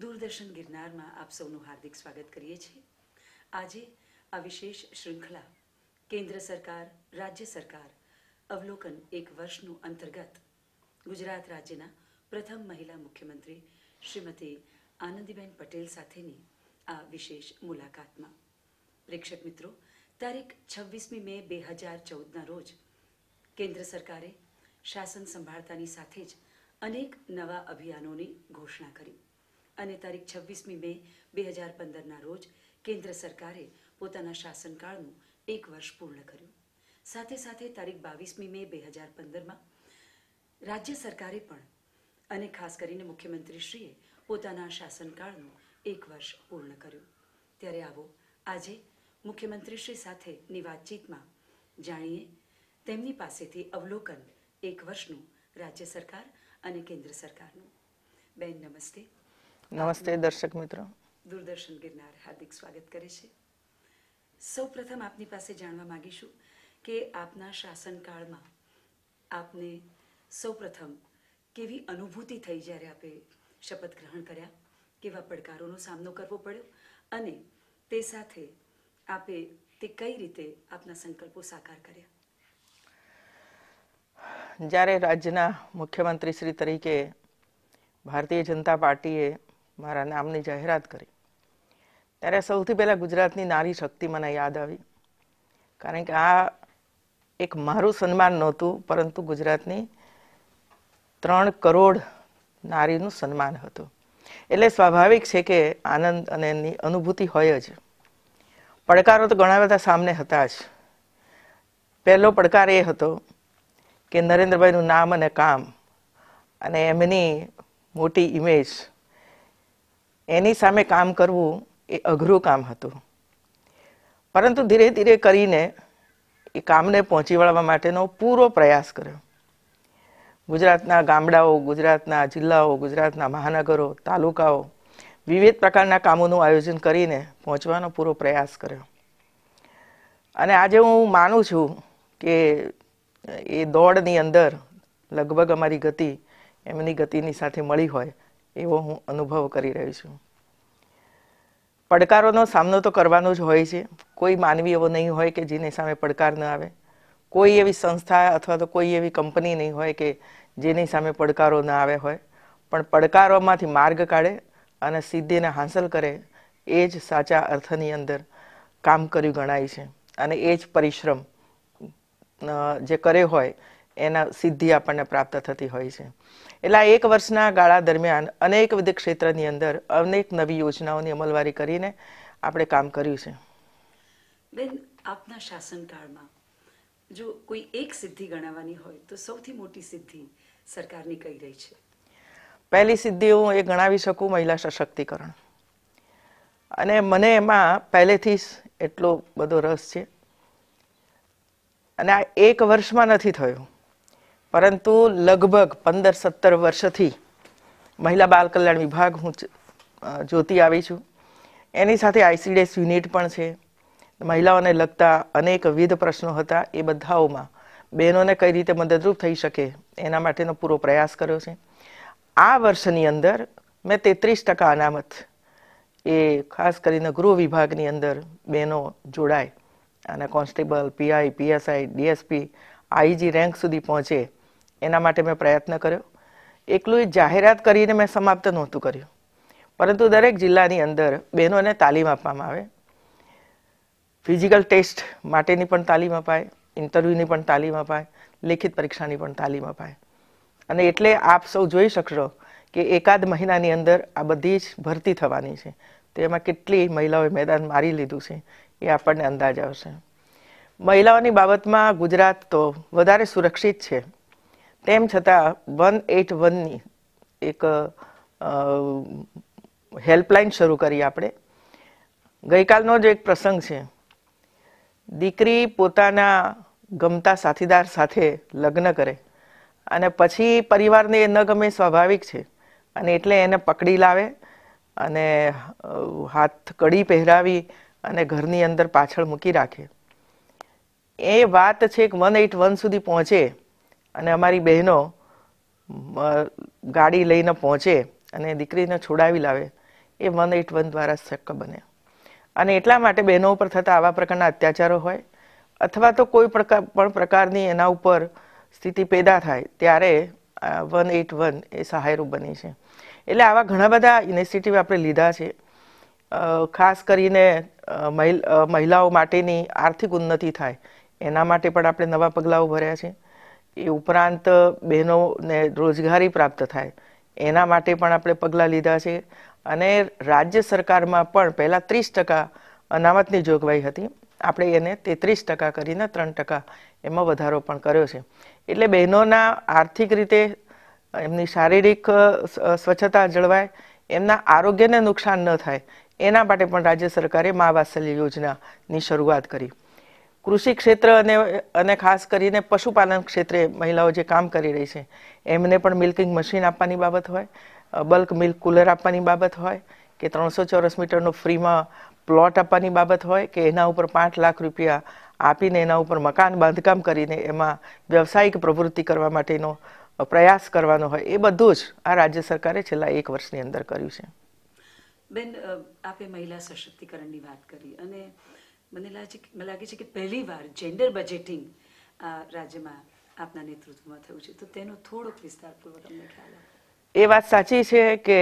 દૂરદર્શન ગિરનારમાં આપ સૌનું હાર્દિક સ્વાગત કરીએ છીએ આજે આ વિશેષ શૃંખલા કેન્દ્ર સરકાર રાજ્ય સરકાર અવલોકન એક વર્ષનું અંતર્ગત ગુજરાત રાજ્યના પ્રથમ મહિલા મુખ્યમંત્રી શ્રીમતી આનંદીબેન પટેલ સાથેની આ વિશેષ મુલાકાતમાં પ્રેક્ષક મિત્રો તારીખ છવ્વીસમી મે બે હજાર ચૌદના રોજ કેન્દ્ર સરકારે શાસન સંભાળતાની સાથે જ અનેક નવા અભિયાનોની ઘોષણા કરી અને તારીખ છવ્વીસમી મે બે હજાર પંદરના રોજ કેન્દ્ર સરકારે પોતાના શાસનકાળનું એક વર્ષ પૂર્ણ કર્યું સાથે સાથે તારીખ બાવીસમી મે બે હજાર પંદરમાં રાજ્ય સરકારે પણ અને ખાસ કરીને મુખ્યમંત્રીશ્રીએ પોતાના શાસનકાળનું એક વર્ષ પૂર્ણ કર્યું ત્યારે આવો આજે મુખ્યમંત્રીશ્રી સાથેની વાતચીતમાં જાણીએ તેમની પાસેથી અવલોકન એક વર્ષનું રાજ્ય સરકાર અને કેન્દ્ર સરકારનું બેન નમસ્તે નમસ્તે દર્શક મિત્રો દૂરદર્શન ગિરનાર હાર્દિક સ્વાગત કરે છે સૌપ્રથમ આપની પાસે જાણવા માગીશું કે આપના શાસનકાળમાં આપને સૌપ્રથમ કેવી અનુભૂતિ થઈ જ્યારે આપે શપથ ગ્રહણ કર્યા કેવા પડકારોનો સામનો કરવો પડ્યો અને તે સાથે આપે તે કઈ રીતે આપના સંકલ્પો સાકાર કર્યા જ્યારે રાજ્યના મુખ્યમંત્રી શ્રી તરીકે ભારતીય જનતા પાર્ટીએ મારા નામની જાહેરાત કરી ત્યારે સૌથી પહેલાં ગુજરાતની નારી શક્તિ મને યાદ આવી કારણ કે આ એક મારું સન્માન નહોતું પરંતુ ગુજરાતની ત્રણ કરોડ નારીનું સન્માન હતું એટલે સ્વાભાવિક છે કે આનંદ અને એની અનુભૂતિ હોય જ પડકારો તો ઘણા બધા સામને હતા જ પહેલો પડકાર એ હતો કે નરેન્દ્રભાઈનું નામ અને કામ અને એમની મોટી ઇમેજ એની સામે કામ કરવું એ અઘરું કામ હતું પરંતુ ધીરે ધીરે કરીને એ કામને પહોંચી વળવા માટેનો પૂરો પ્રયાસ કર્યો ગુજરાતના ગામડાઓ ગુજરાતના જિલ્લાઓ ગુજરાતના મહાનગરો તાલુકાઓ વિવિધ પ્રકારના કામોનું આયોજન કરીને પહોંચવાનો પૂરો પ્રયાસ કર્યો અને આજે હું માનું છું કે એ દોડની અંદર લગભગ અમારી ગતિ એમની ગતિની સાથે મળી હોય એવો હું અનુભવ કરી રહ્યો છું પડકારોનો સામનો તો કરવાનો જ હોય છે કોઈ માનવી એવો નહીં હોય કે જેની સામે પડકાર ન આવે કોઈ એવી સંસ્થા અથવા તો કોઈ એવી કંપની નહીં હોય કે જેની સામે પડકારો ન આવે હોય પણ પડકારોમાંથી માર્ગ કાઢે અને સિદ્ધિને હાંસલ કરે એ જ સાચા અર્થની અંદર કામ કર્યું ગણાય છે અને એ જ પરિશ્રમ જે કરે હોય એના સિદ્ધિ આપણને પ્રાપ્ત થતી હોય છે એટલા એક વર્ષના ગાળા દરમિયાન અનેક અનેકવિધ ક્ષેત્રની અંદર અનેક નવી યોજનાઓની અમલવારી કરીને આપણે કામ કર્યું છે બેન આપના શાસનકાળમાં જો કોઈ એક સિદ્ધિ ગણાવવાની હોય તો સૌથી મોટી સિદ્ધિ સરકારની કઈ રહી છે પહેલી સિદ્ધિ હું એ ગણાવી શકું મહિલા સશક્તિકરણ અને મને એમાં પહેલેથી જ એટલો બધો રસ છે અને આ એક વર્ષમાં નથી થયું પરંતુ લગભગ પંદર સત્તર વર્ષથી મહિલા બાળ કલ્યાણ વિભાગ હું જોતી આવી છું એની સાથે આઈસીડીએસ યુનિટ પણ છે મહિલાઓને લગતા અનેકવિધ પ્રશ્નો હતા એ બધાઓમાં બહેનોને કઈ રીતે મદદરૂપ થઈ શકે એના માટેનો પૂરો પ્રયાસ કર્યો છે આ વર્ષની અંદર મેં તેત્રીસ ટકા અનામત એ ખાસ કરીને ગૃહ વિભાગની અંદર બહેનો જોડાય અને constable PI PSI DSP IG rank સુધી પહોંચે એના માટે મેં પ્રયત્ન કર્યો એકલું જાહેરાત કરીને મેં સમાપ્ત નહોતું કર્યું પરંતુ દરેક જિલ્લાની અંદર બહેનોને તાલીમ આપવામાં આવે ફિઝિકલ ટેસ્ટ માટેની પણ તાલીમ અપાય ઇન્ટરવ્યૂની પણ તાલીમ અપાય લેખિત પરીક્ષાની પણ તાલીમ અપાય અને એટલે આપ સૌ જોઈ શકશો કે એકાદ મહિનાની અંદર આ બધી જ ભરતી થવાની છે તો એમાં કેટલી મહિલાઓએ મેદાન મારી લીધું છે એ આપણને અંદાજ આવશે મહિલાઓની બાબતમાં ગુજરાત તો વધારે સુરક્ષિત છે તેમ છતાં વન એટ વનની એક હેલ્પલાઇન શરૂ કરી આપણે ગઈકાલનો જ એક પ્રસંગ છે દીકરી પોતાના ગમતા સાથીદાર સાથે લગ્ન કરે અને પછી પરિવારને એ ન ગમે સ્વાભાવિક છે અને એટલે એને પકડી લાવે અને હાથ કડી પહેરાવી અને ઘરની અંદર પાછળ મૂકી રાખે એ વાત છેક વન એટ વન સુધી પહોંચે અને અમારી બહેનો ગાડી લઈને પહોંચે અને દીકરીને છોડાવી લાવે એ વન એટ વન દ્વારા શક્ય બને અને એટલા માટે બહેનો ઉપર થતા આવા પ્રકારના અત્યાચારો હોય અથવા તો કોઈ પ્રકાર પણ પ્રકારની એના ઉપર સ્થિતિ પેદા થાય ત્યારે વન એટ વન એ સહાયરૂપ બની છે એટલે આવા ઘણા બધા ઇનિશિયેટિવ આપણે લીધા છે ખાસ કરીને મહિલાઓ માટેની આર્થિક ઉન્નતિ થાય એના માટે પણ આપણે નવા પગલાઓ ભર્યા છે એ ઉપરાંત બહેનોને રોજગારી પ્રાપ્ત થાય એના માટે પણ આપણે પગલાં લીધા છે અને રાજ્ય સરકારમાં પણ પહેલાં ત્રીસ ટકા અનામતની જોગવાઈ હતી આપણે એને તેત્રીસ ટકા કરીને ત્રણ ટકા એમાં વધારો પણ કર્યો છે એટલે બહેનોના આર્થિક રીતે એમની શારીરિક સ્વચ્છતા જળવાય એમના આરોગ્યને નુકસાન ન થાય એના માટે પણ રાજ્ય સરકારે મા વાત્સલ્ય યોજનાની શરૂઆત કરી કૃષિ ક્ષેત્ર અને અને ખાસ કરીને પશુપાલન ક્ષેત્રે મહિલાઓ જે કામ કરી રહી છે એમને પણ મિલ્કિંગ મશીન આપવાની બાબત હોય બલ્ક મિલ્ક કુલર આપવાની બાબત હોય કે ત્રણસો ચોરસ મીટરનો ફ્રીમાં પ્લોટ આપવાની બાબત હોય કે એના ઉપર પાંચ લાખ રૂપિયા આપીને એના ઉપર મકાન બાંધકામ કરીને એમાં વ્યવસાયિક પ્રવૃત્તિ કરવા માટેનો પ્રયાસ કરવાનો હોય એ બધું જ આ રાજ્ય સરકારે છેલ્લા એક વર્ષની અંદર કર્યું છે બેન આપે મહિલા સશક્તિકરણની વાત કરી અને મને લાગે લાગે છે કે પહેલીવાર જેન્ડર બજેટિંગ રાજ્યમાં આપના નેતૃત્વમાં થયું છે તો તેનો થોડોક વિસ્તારપૂર્વક અમને ખ્યાલ એ વાત સાચી છે કે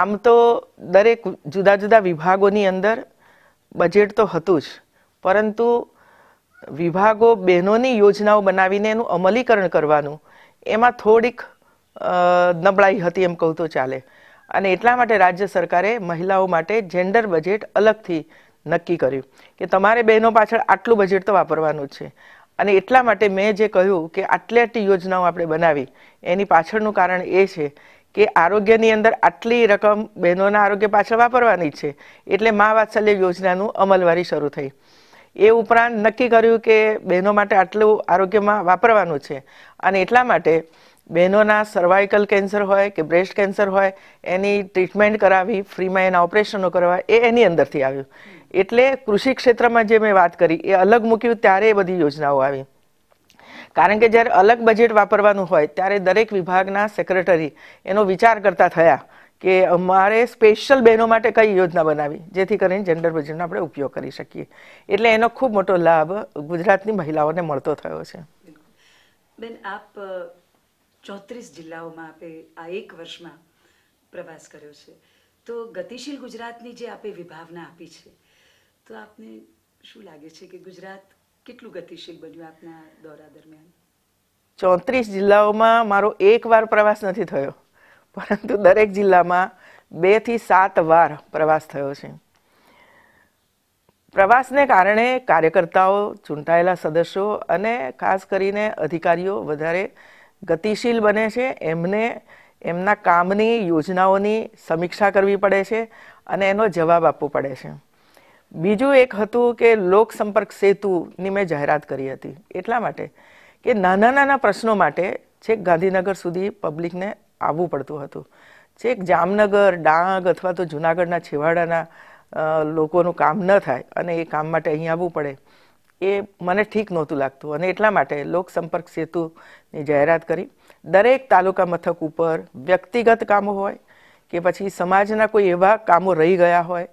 આમ તો દરેક જુદા જુદા વિભાગોની અંદર બજેટ તો હતું જ પરંતુ વિભાગો બહેનોની યોજનાઓ બનાવીને એનું અમલીકરણ કરવાનું એમાં થોડીક નબળાઈ હતી એમ કહું તો ચાલે અને એટલા માટે રાજ્ય સરકારે મહિલાઓ માટે જેન્ડર બજેટ અલગથી નક્કી કર્યું કે તમારે બહેનો પાછળ આટલું બજેટ તો વાપરવાનું છે અને એટલા માટે મેં જે કહ્યું કે આટલી આટલી યોજનાઓ આપણે બનાવી એની પાછળનું કારણ એ છે કે આરોગ્યની અંદર આટલી રકમ બહેનોના આરોગ્ય પાછળ વાપરવાની છે એટલે મા વાત્સલ્ય યોજનાનું અમલવારી શરૂ થઈ એ ઉપરાંત નક્કી કર્યું કે બહેનો માટે આટલું આરોગ્યમાં વાપરવાનું છે અને એટલા માટે બહેનોના સર્વાઇકલ કેન્સર હોય કે બ્રેસ્ટ કેન્સર હોય એની ટ્રીટમેન્ટ કરાવી ફ્રીમાં એના ઓપરેશનો કરવા એ એની અંદરથી આવ્યું એટલે કૃષિ ક્ષેત્રમાં જે મેં વાત કરી એ અલગ મૂક્યું ત્યારે એ બધી યોજનાઓ આવી કારણ કે જ્યારે અલગ બજેટ વાપરવાનું હોય ત્યારે દરેક વિભાગના સેક્રેટરી એનો વિચાર કરતા થયા કે અમારે સ્પેશિયલ બહેનો માટે કઈ યોજના બનાવી જેથી કરીને જેન્ડર બજેટનો આપણે ઉપયોગ કરી શકીએ એટલે એનો ખૂબ મોટો લાભ ગુજરાતની મહિલાઓને મળતો થયો છે બેન આપ ચોત્રીસ જિલ્લાઓમાં આપે આ એક વર્ષમાં પ્રવાસ કર્યો છે તો ગતિશીલ ગુજરાતની જે આપે વિભાવના આપી છે તો આપને શું લાગે છે કે ગુજરાત કેટલું ગતિશીલ બન્યું આપના દોરા દરમિયાન ચોત્રીસ જિલ્લાઓમાં મારો એક વાર પ્રવાસ નથી થયો પરંતુ દરેક જિલ્લામાં બે થી સાત વાર પ્રવાસ થયો છે પ્રવાસને કારણે કાર્યકર્તાઓ ચૂંટાયેલા સદસ્યો અને ખાસ કરીને અધિકારીઓ વધારે ગતિશીલ બને છે એમને એમના કામની યોજનાઓની સમીક્ષા કરવી પડે છે અને એનો જવાબ આપવો પડે છે બીજું એક હતું કે લોક સંપર્ક સેતુની મેં જાહેરાત કરી હતી એટલા માટે કે નાના નાના પ્રશ્નો માટે છેક ગાંધીનગર સુધી પબ્લિકને આવવું પડતું હતું છેક જામનગર ડાંગ અથવા તો જુનાગઢના છેવાડાના લોકોનું કામ ન થાય અને એ કામ માટે અહીં આવવું પડે એ મને ઠીક નહોતું લાગતું અને એટલા માટે લોક સંપર્ક સેતુની જાહેરાત કરી દરેક તાલુકા મથક ઉપર વ્યક્તિગત કામો હોય કે પછી સમાજના કોઈ એવા કામો રહી ગયા હોય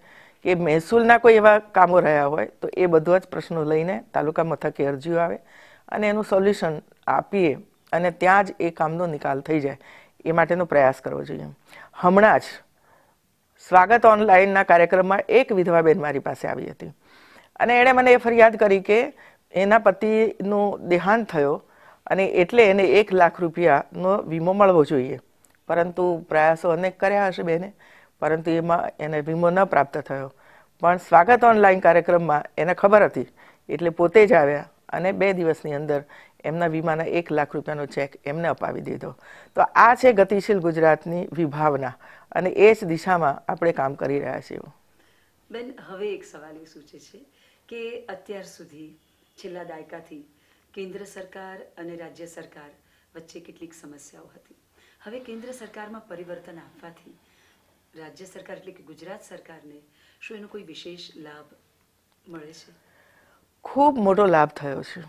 કે મહેસૂલના કોઈ એવા કામો રહ્યા હોય તો એ બધા જ પ્રશ્નો લઈને તાલુકા મથકે અરજીઓ આવે અને એનું સોલ્યુશન આપીએ અને ત્યાં જ એ કામનો નિકાલ થઈ જાય એ માટેનો પ્રયાસ કરવો જોઈએ હમણાં જ સ્વાગત ઓનલાઈનના કાર્યક્રમમાં એક વિધવાબેન મારી પાસે આવી હતી અને એણે મને એ ફરિયાદ કરી કે એના પતિનું દેહાંત થયો અને એટલે એને એક લાખ રૂપિયાનો વીમો મળવો જોઈએ પરંતુ પ્રયાસો અનેક કર્યા હશે બેને પરંતુ એમાં એને વીમો ન પ્રાપ્ત થયો પણ સ્વાગત ઓનલાઈન કાર્યક્રમમાં એને ખબર હતી એટલે પોતે જ આવ્યા અને બે દિવસની અંદર એમના વીમાના એક લાખ રૂપિયાનો ચેક એમને અપાવી દીધો તો આ છે ગતિશીલ ગુજરાતની વિભાવના અને એ જ દિશામાં આપણે કામ કરી રહ્યા છીએ બેન હવે એક સવાલ એ સૂચે છે કે અત્યાર સુધી છેલ્લા દાયકાથી કેન્દ્ર સરકાર અને રાજ્ય સરકાર વચ્ચે કેટલીક સમસ્યાઓ હતી હવે કેન્દ્ર સરકારમાં પરિવર્તન આપવાથી રાજ્ય સરકાર એટલે કે ગુજરાત સરકારને શું એનો કોઈ વિશેષ લાભ મળે છે ખૂબ મોટો લાભ થયો છે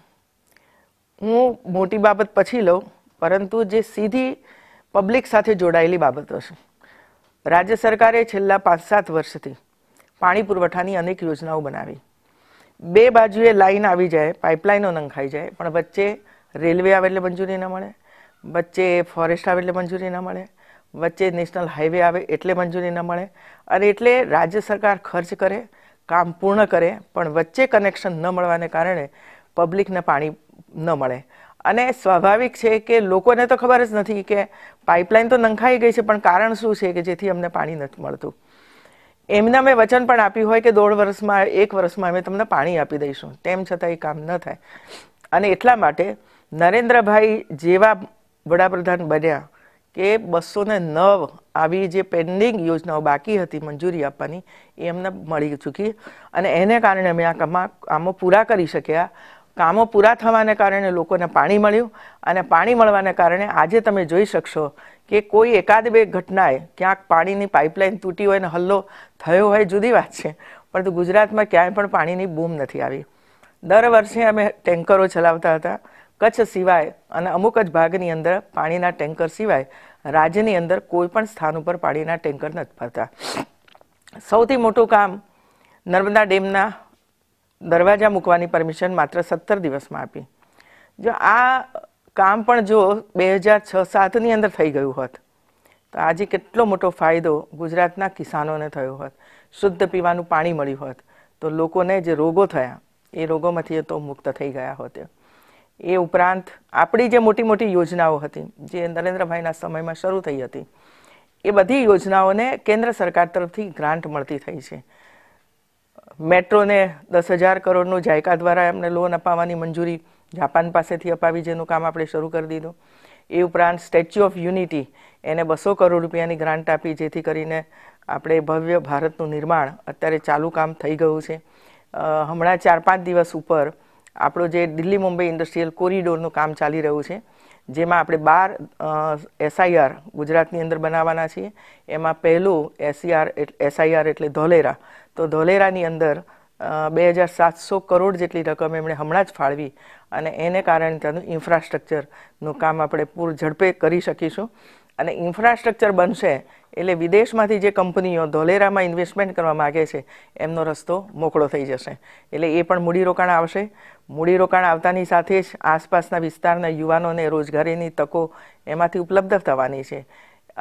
હું મોટી બાબત પછી લઉં પરંતુ જે સીધી પબ્લિક સાથે જોડાયેલી બાબતો છે રાજ્ય સરકારે છેલ્લા પાંચ સાત વર્ષથી પાણી પુરવઠાની અનેક યોજનાઓ બનાવી બે બાજુએ લાઈન આવી જાય પાઇપલાઈનો નંખાઈ જાય પણ વચ્ચે રેલવે આવે એટલે મંજૂરી ન મળે વચ્ચે ફોરેસ્ટ આવે એટલે મંજૂરી ન મળે વચ્ચે નેશનલ હાઈવે આવે એટલે મંજૂરી ન મળે અને એટલે રાજ્ય સરકાર ખર્ચ કરે કામ પૂર્ણ કરે પણ વચ્ચે કનેક્શન ન મળવાને કારણે પબ્લિકને પાણી ન મળે અને સ્વાભાવિક છે કે લોકોને તો ખબર જ નથી કે પાઇપલાઇન તો નંખાઈ ગઈ છે પણ કારણ શું છે કે જેથી અમને પાણી નથી મળતું એમના મેં વચન પણ આપ્યું હોય કે દોઢ વર્ષમાં એક વર્ષમાં અમે તમને પાણી આપી દઈશું તેમ છતાં એ કામ ન થાય અને એટલા માટે નરેન્દ્રભાઈ જેવા વડાપ્રધાન બન્યા કે બસો ને નવ આવી જે પેન્ડિંગ યોજનાઓ બાકી હતી મંજૂરી આપવાની એ અમને મળી ચૂકી અને એને કારણે અમે આ કામો પૂરા કરી શક્યા કામો પૂરા થવાને કારણે લોકોને પાણી મળ્યું અને પાણી મળવાને કારણે આજે તમે જોઈ શકશો કે કોઈ એકાદ બે ઘટનાએ ક્યાંક પાણીની પાઇપલાઇન તૂટી હોય ને હલ્લો થયો હોય જુદી વાત છે પરંતુ ગુજરાતમાં ક્યાંય પણ પાણીની બૂમ નથી આવી દર વર્ષે અમે ટેન્કરો ચલાવતા હતા કચ્છ સિવાય અને અમુક જ ભાગની અંદર પાણીના ટેન્કર સિવાય રાજ્યની અંદર કોઈ પણ સ્થાન ઉપર પાણીના ટેન્કર નથી ફરતા સૌથી મોટું કામ નર્મદા ડેમના દરવાજા મૂકવાની પરમિશન માત્ર સત્તર દિવસમાં આપી જો આ કામ પણ જો બે હજાર છ સાતની અંદર થઈ ગયું હોત તો આજે કેટલો મોટો ફાયદો ગુજરાતના કિસાનોને થયો હોત શુદ્ધ પીવાનું પાણી મળ્યું હોત તો લોકોને જે રોગો થયા એ રોગોમાંથી તો મુક્ત થઈ ગયા હોત એ ઉપરાંત આપણી જે મોટી મોટી યોજનાઓ હતી જે નરેન્દ્રભાઈના સમયમાં શરૂ થઈ હતી એ બધી યોજનાઓને કેન્દ્ર સરકાર તરફથી ગ્રાન્ટ મળતી થઈ છે મેટ્રોને દસ હજાર કરોડનું જાયકા દ્વારા એમને લોન અપાવવાની મંજૂરી જાપાન પાસેથી અપાવી જેનું કામ આપણે શરૂ કરી દીધું એ ઉપરાંત સ્ટેચ્યુ ઓફ યુનિટી એને બસો કરોડ રૂપિયાની ગ્રાન્ટ આપી જેથી કરીને આપણે ભવ્ય ભારતનું નિર્માણ અત્યારે ચાલુ કામ થઈ ગયું છે હમણાં ચાર પાંચ દિવસ ઉપર આપણો જે દિલ્હી મુંબઈ ઇન્ડસ્ટ્રીયલ કોરિડોરનું કામ ચાલી રહ્યું છે જેમાં આપણે બાર એસઆઈઆર ગુજરાતની અંદર બનાવવાના છીએ એમાં પહેલું એસઆર એસઆઈઆર એટલે ધોલેરા તો ધોલેરાની અંદર બે હજાર સાતસો કરોડ જેટલી રકમ એમણે હમણાં જ ફાળવી અને એને કારણે તેનું ઇન્ફ્રાસ્ટ્રક્ચરનું કામ આપણે પૂર ઝડપે કરી શકીશું અને ઇન્ફ્રાસ્ટ્રક્ચર બનશે એટલે વિદેશમાંથી જે કંપનીઓ ધોલેરામાં ઇન્વેસ્ટમેન્ટ કરવા માગે છે એમનો રસ્તો મોકળો થઈ જશે એટલે એ પણ મૂડીરોકાણ આવશે મૂડીરોકાણ આવતાની સાથે જ આસપાસના વિસ્તારના યુવાનોને રોજગારીની તકો એમાંથી ઉપલબ્ધ થવાની છે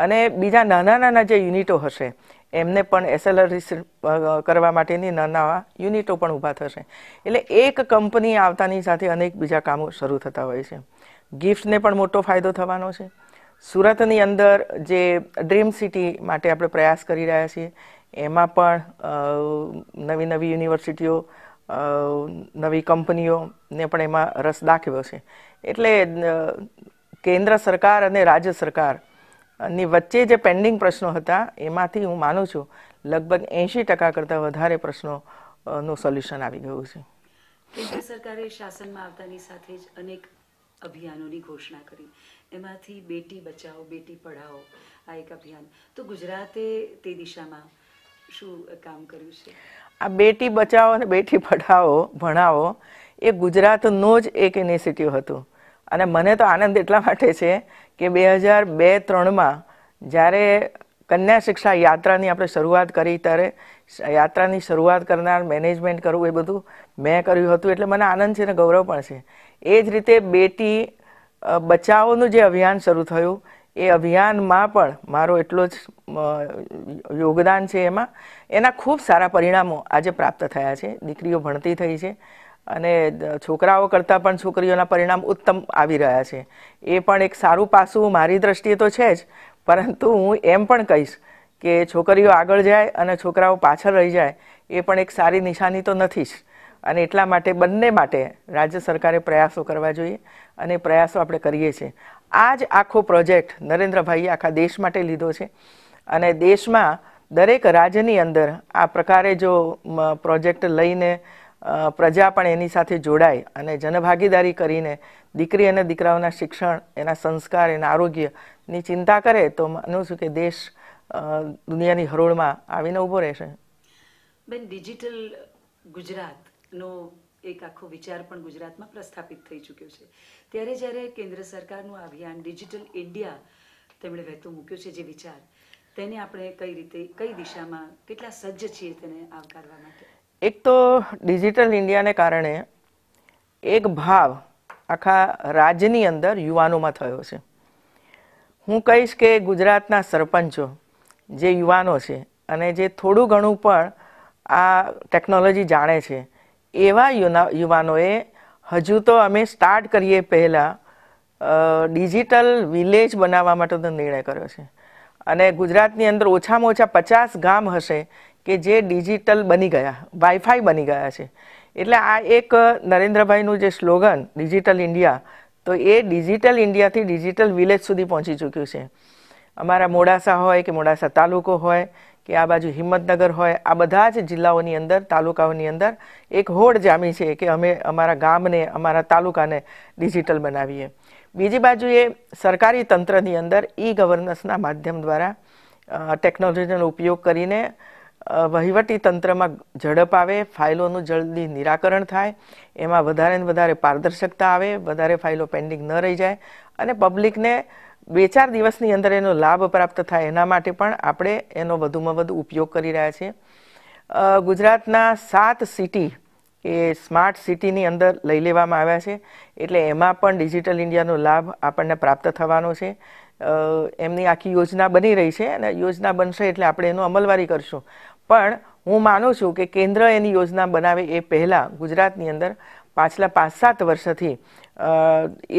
અને બીજા નાના નાના જે યુનિટો હશે એમને પણ એસેલરીસ કરવા માટેની નાના યુનિટો પણ ઊભા થશે એટલે એક કંપની આવતાની સાથે અનેક બીજા કામો શરૂ થતા હોય છે ગિફ્ટને પણ મોટો ફાયદો થવાનો છે સુરતની અંદર જે ડ્રીમ સિટી માટે આપણે પ્રયાસ કરી રહ્યા છીએ એમાં પણ નવી નવી યુનિવર્સિટીઓ નવી કંપનીઓને પણ એમાં રસ દાખવ્યો છે એટલે કેન્દ્ર સરકાર અને રાજ્ય સરકારની વચ્ચે જે પેન્ડિંગ પ્રશ્નો હતા એમાંથી હું માનું છું લગભગ એંશી ટકા કરતાં વધારે પ્રશ્નોનું સોલ્યુશન આવી ગયું છે કેન્દ્ર સરકારે શાસનમાં આવતાની સાથે જ અનેક અભિયાનોની ઘોષણા કરી એમાંથી બેટી બચાવો બેટી પઢાઓ આ એક અભિયાન તો ગુજરાતે તે દિશામાં શું કામ કર્યું છે આ બેટી બચાવો અને બેટી પઢાવો ભણાવો એ ગુજરાતનો જ એક ઇનિશિયેટિવ હતું અને મને તો આનંદ એટલા માટે છે કે બે હજાર બે ત્રણમાં જ્યારે કન્યા શિક્ષા યાત્રાની આપણે શરૂઆત કરી ત્યારે યાત્રાની શરૂઆત કરનાર મેનેજમેન્ટ કરવું એ બધું મેં કર્યું હતું એટલે મને આનંદ છે અને ગૌરવ પણ છે એ જ રીતે બેટી બચાવોનું જે અભિયાન શરૂ થયું એ અભિયાનમાં પણ મારો એટલો જ યોગદાન છે એમાં એના ખૂબ સારા પરિણામો આજે પ્રાપ્ત થયા છે દીકરીઓ ભણતી થઈ છે અને છોકરાઓ કરતાં પણ છોકરીઓના પરિણામ ઉત્તમ આવી રહ્યા છે એ પણ એક સારું પાસું મારી દ્રષ્ટિએ તો છે જ પરંતુ હું એમ પણ કહીશ કે છોકરીઓ આગળ જાય અને છોકરાઓ પાછળ રહી જાય એ પણ એક સારી નિશાની તો નથી જ અને એટલા માટે બંને માટે રાજ્ય સરકારે પ્રયાસો કરવા જોઈએ અને પ્રયાસો આપણે કરીએ છીએ આ જ આખો પ્રોજેક્ટ નરેન્દ્રભાઈએ આખા દેશ માટે લીધો છે અને દેશમાં દરેક રાજ્યની અંદર આ પ્રકારે જો પ્રોજેક્ટ લઈને પ્રજા પણ એની સાથે જોડાય અને જનભાગીદારી કરીને દીકરી અને દીકરાઓના શિક્ષણ એના સંસ્કાર એના આરોગ્ય ની ચિંતા કરે તો માનું છું કે દેશ દુનિયાની હરોળમાં આવીને ઊભો રહેશે બેન ડિજિટલ ગુજરાતનો એક આખો વિચાર પણ ગુજરાતમાં પ્રસ્થાપિત થઈ ચૂક્યો છે ત્યારે જ્યારે કેન્દ્ર સરકારનું અભિયાન ડિજિટલ ઇન્ડિયા તેમણે વહેતો મૂક્યો છે જે વિચાર તેને આપણે કઈ રીતે કઈ દિશામાં કેટલા સજ્જ છીએ તેને આવકારવા માટે એક તો ડિજિટલ ઇન્ડિયાને કારણે એક ભાવ આખા રાજ્યની અંદર યુવાનોમાં થયો છે હું કહીશ કે ગુજરાતના સરપંચો જે યુવાનો છે અને જે થોડું ઘણું પણ આ ટેકનોલોજી જાણે છે એવા યુવાનોએ હજુ તો અમે સ્ટાર્ટ કરીએ પહેલાં ડિજિટલ વિલેજ બનાવવા માટેનો નિર્ણય કર્યો છે અને ગુજરાતની અંદર ઓછામાં ઓછા પચાસ ગામ હશે કે જે ડિજિટલ બની ગયા વાઈફાઈ બની ગયા છે એટલે આ એક નરેન્દ્રભાઈનું જે સ્લોગન ડિજિટલ ઇન્ડિયા તો એ ડિજિટલ ઇન્ડિયાથી ડિજિટલ વિલેજ સુધી પહોંચી ચૂક્યું છે અમારા મોડાસા હોય કે મોડાસા તાલુકો હોય કે આ બાજુ હિંમતનગર હોય આ બધા જ જિલ્લાઓની અંદર તાલુકાઓની અંદર એક હોડ જામી છે કે અમે અમારા ગામને અમારા તાલુકાને ડિજિટલ બનાવીએ બીજી બાજુએ સરકારી તંત્રની અંદર ઈ ગવર્નન્સના માધ્યમ દ્વારા ટેકનોલોજીનો ઉપયોગ કરીને વહીવટી તંત્રમાં ઝડપ આવે ફાઇલોનું જલ્દી નિરાકરણ થાય એમાં વધારે ને વધારે પારદર્શકતા આવે વધારે ફાઇલો પેન્ડિંગ ન રહી જાય અને પબ્લિકને બે ચાર દિવસની અંદર એનો લાભ પ્રાપ્ત થાય એના માટે પણ આપણે એનો વધુમાં વધુ ઉપયોગ કરી રહ્યા છીએ ગુજરાતના સાત સિટી એ સ્માર્ટ સિટીની અંદર લઈ લેવામાં આવ્યા છે એટલે એમાં પણ ડિજિટલ ઇન્ડિયાનો લાભ આપણને પ્રાપ્ત થવાનો છે એમની આખી યોજના બની રહી છે અને યોજના બનશે એટલે આપણે એનું અમલવારી કરશું પણ હું માનું છું કે કેન્દ્ર એની યોજના બનાવે એ પહેલાં ગુજરાતની અંદર પાછલા પાંચ સાત વર્ષથી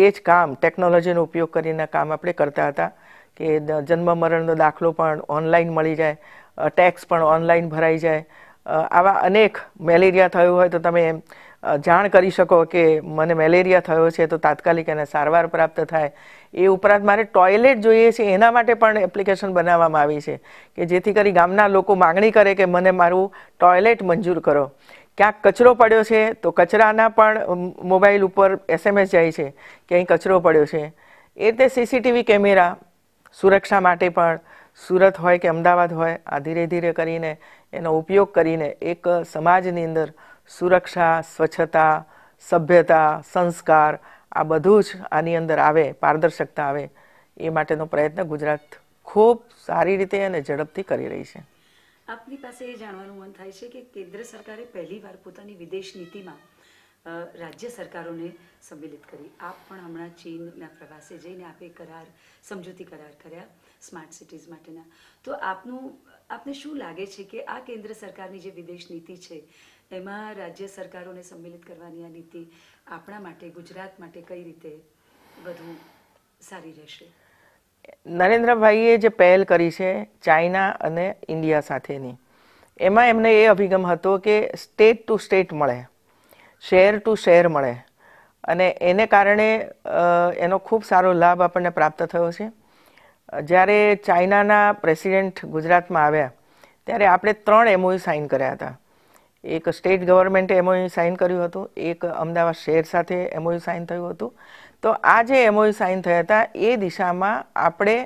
એ જ કામ ટેકનોલોજીનો ઉપયોગ કરીને કામ આપણે કરતા હતા કે જન્મ મરણનો દાખલો પણ ઓનલાઈન મળી જાય ટેક્સ પણ ઓનલાઈન ભરાઈ જાય આવા અનેક મેલેરિયા થયું હોય તો તમે એમ જાણ કરી શકો કે મને મેલેરિયા થયો છે તો તાત્કાલિક એને સારવાર પ્રાપ્ત થાય એ ઉપરાંત મારે ટોયલેટ જોઈએ છે એના માટે પણ એપ્લિકેશન બનાવવામાં આવી છે કે જેથી કરી ગામના લોકો માગણી કરે કે મને મારું ટોયલેટ મંજૂર કરો ક્યાંક કચરો પડ્યો છે તો કચરાના પણ મોબાઈલ ઉપર એસએમએસ જાય છે કે અહીં કચરો પડ્યો છે એ રીતે સીસીટીવી કેમેરા સુરક્ષા માટે પણ સુરત હોય કે અમદાવાદ હોય આ ધીરે ધીરે કરીને એનો ઉપયોગ કરીને એક સમાજની અંદર સુરક્ષા સ્વચ્છતા સભ્યતા સંસ્કાર આ બધું જ આની અંદર આવે પારદર્શકતા આવે એ માટેનો પ્રયત્ન ગુજરાત ખૂબ સારી રીતે અને ઝડપથી કરી રહી છે આપની પાસે એ જાણવાનું મન થાય છે કે કેન્દ્ર સરકારે પહેલીવાર પોતાની વિદેશ નીતિમાં રાજ્ય સરકારોને સંમેલિત કરી આપ પણ હમણાં ચીનના પ્રવાસે જઈને આપે કરાર સમજૂતી કરાર કર્યા સ્માર્ટ સિટીઝ માટેના તો આપનું આપને શું લાગે છે કે આ કેન્દ્ર સરકારની જે વિદેશ નીતિ છે એમાં રાજ્ય સરકારોને સંમેલિત કરવાની આ નીતિ આપણા માટે ગુજરાત માટે કઈ રીતે વધુ સારી રહેશે નરેન્દ્રભાઈએ જે પહેલ કરી છે ચાઇના અને ઇન્ડિયા સાથેની એમાં એમને એ અભિગમ હતો કે સ્ટેટ ટુ સ્ટેટ મળે શહેર ટુ શહેર મળે અને એને કારણે એનો ખૂબ સારો લાભ આપણને પ્રાપ્ત થયો છે જ્યારે ચાઇનાના પ્રેસિડેન્ટ ગુજરાતમાં આવ્યા ત્યારે આપણે ત્રણ એમઓયુ સાઇન કર્યા હતા એક સ્ટેટ ગવર્મેન્ટે એમઓયુ સાઇન કર્યું હતું એક અમદાવાદ શહેર સાથે એમઓયુ સાઇન થયું હતું તો આ જે એમઓયુ સાઇન થયા હતા એ દિશામાં આપણે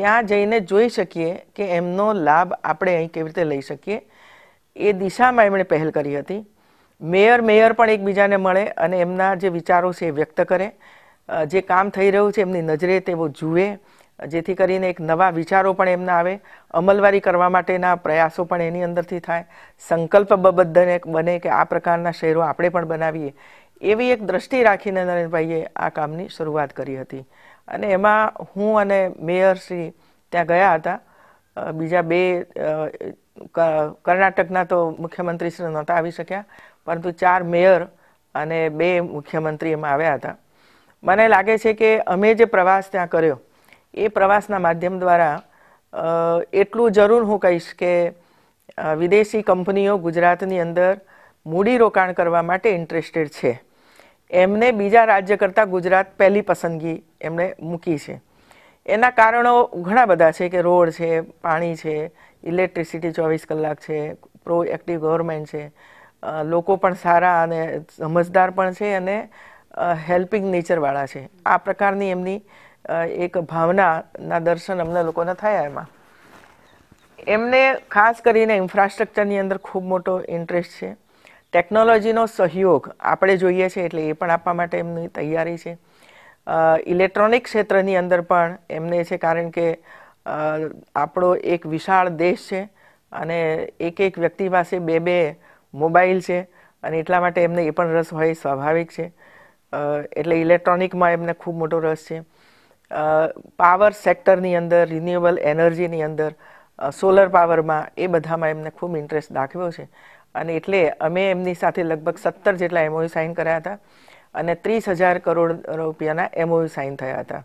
ત્યાં જઈને જોઈ શકીએ કે એમનો લાભ આપણે અહીં કેવી રીતે લઈ શકીએ એ દિશામાં એમણે પહેલ કરી હતી મેયર મેયર પણ એકબીજાને મળે અને એમના જે વિચારો છે એ વ્યક્ત કરે જે કામ થઈ રહ્યું છે એમની નજરે તેઓ જુએ જેથી કરીને એક નવા વિચારો પણ એમના આવે અમલવારી કરવા માટેના પ્રયાસો પણ એની અંદરથી થાય સંકલ્પ સંકલ્પબદ્ધ બને કે આ પ્રકારના શહેરો આપણે પણ બનાવીએ એવી એક દ્રષ્ટિ રાખીને નરેનભાઈએ આ કામની શરૂઆત કરી હતી અને એમાં હું અને મેયરશ્રી ત્યાં ગયા હતા બીજા બે કર્ણાટકના તો મુખ્યમંત્રીશ્રી નહોતા આવી શક્યા પરંતુ ચાર મેયર અને બે મુખ્યમંત્રી એમાં આવ્યા હતા મને લાગે છે કે અમે જે પ્રવાસ ત્યાં કર્યો એ પ્રવાસના માધ્યમ દ્વારા એટલું જરૂર હું કહીશ કે વિદેશી કંપનીઓ ગુજરાતની અંદર મૂડી રોકાણ કરવા માટે ઇન્ટરેસ્ટેડ છે એમને બીજા રાજ્ય કરતાં ગુજરાત પહેલી પસંદગી એમણે મૂકી છે એના કારણો ઘણા બધા છે કે રોડ છે પાણી છે ઇલેક્ટ્રિસિટી ચોવીસ કલાક છે પ્રો એક્ટિવ ગવર્મેન્ટ છે લોકો પણ સારા અને સમજદાર પણ છે અને હેલ્પિંગ નેચરવાળા છે આ પ્રકારની એમની એક ભાવનાના દર્શન અમને લોકોને થયા એમાં એમને ખાસ કરીને ઇન્ફ્રાસ્ટ્રક્ચરની અંદર ખૂબ મોટો ઇન્ટરેસ્ટ છે ટેકનોલોજીનો સહયોગ આપણે જોઈએ છે એટલે એ પણ આપવા માટે એમની તૈયારી છે ઇલેક્ટ્રોનિક ક્ષેત્રની અંદર પણ એમને છે કારણ કે આપણો એક વિશાળ દેશ છે અને એક એક વ્યક્તિ પાસે બે બે મોબાઈલ છે અને એટલા માટે એમને એ પણ રસ હોય સ્વાભાવિક છે એટલે ઇલેક્ટ્રોનિકમાં એમને ખૂબ મોટો રસ છે પાવર સેક્ટરની અંદર રિન્યુએબલ એનર્જીની અંદર સોલર પાવરમાં એ બધામાં એમને ખૂબ ઇન્ટરેસ્ટ દાખવ્યો છે અને એટલે અમે એમની સાથે લગભગ સત્તર જેટલા એમઓયુ સાઇન કર્યા હતા અને ત્રીસ હજાર કરોડ રૂપિયાના એમઓયુ સાઇન થયા હતા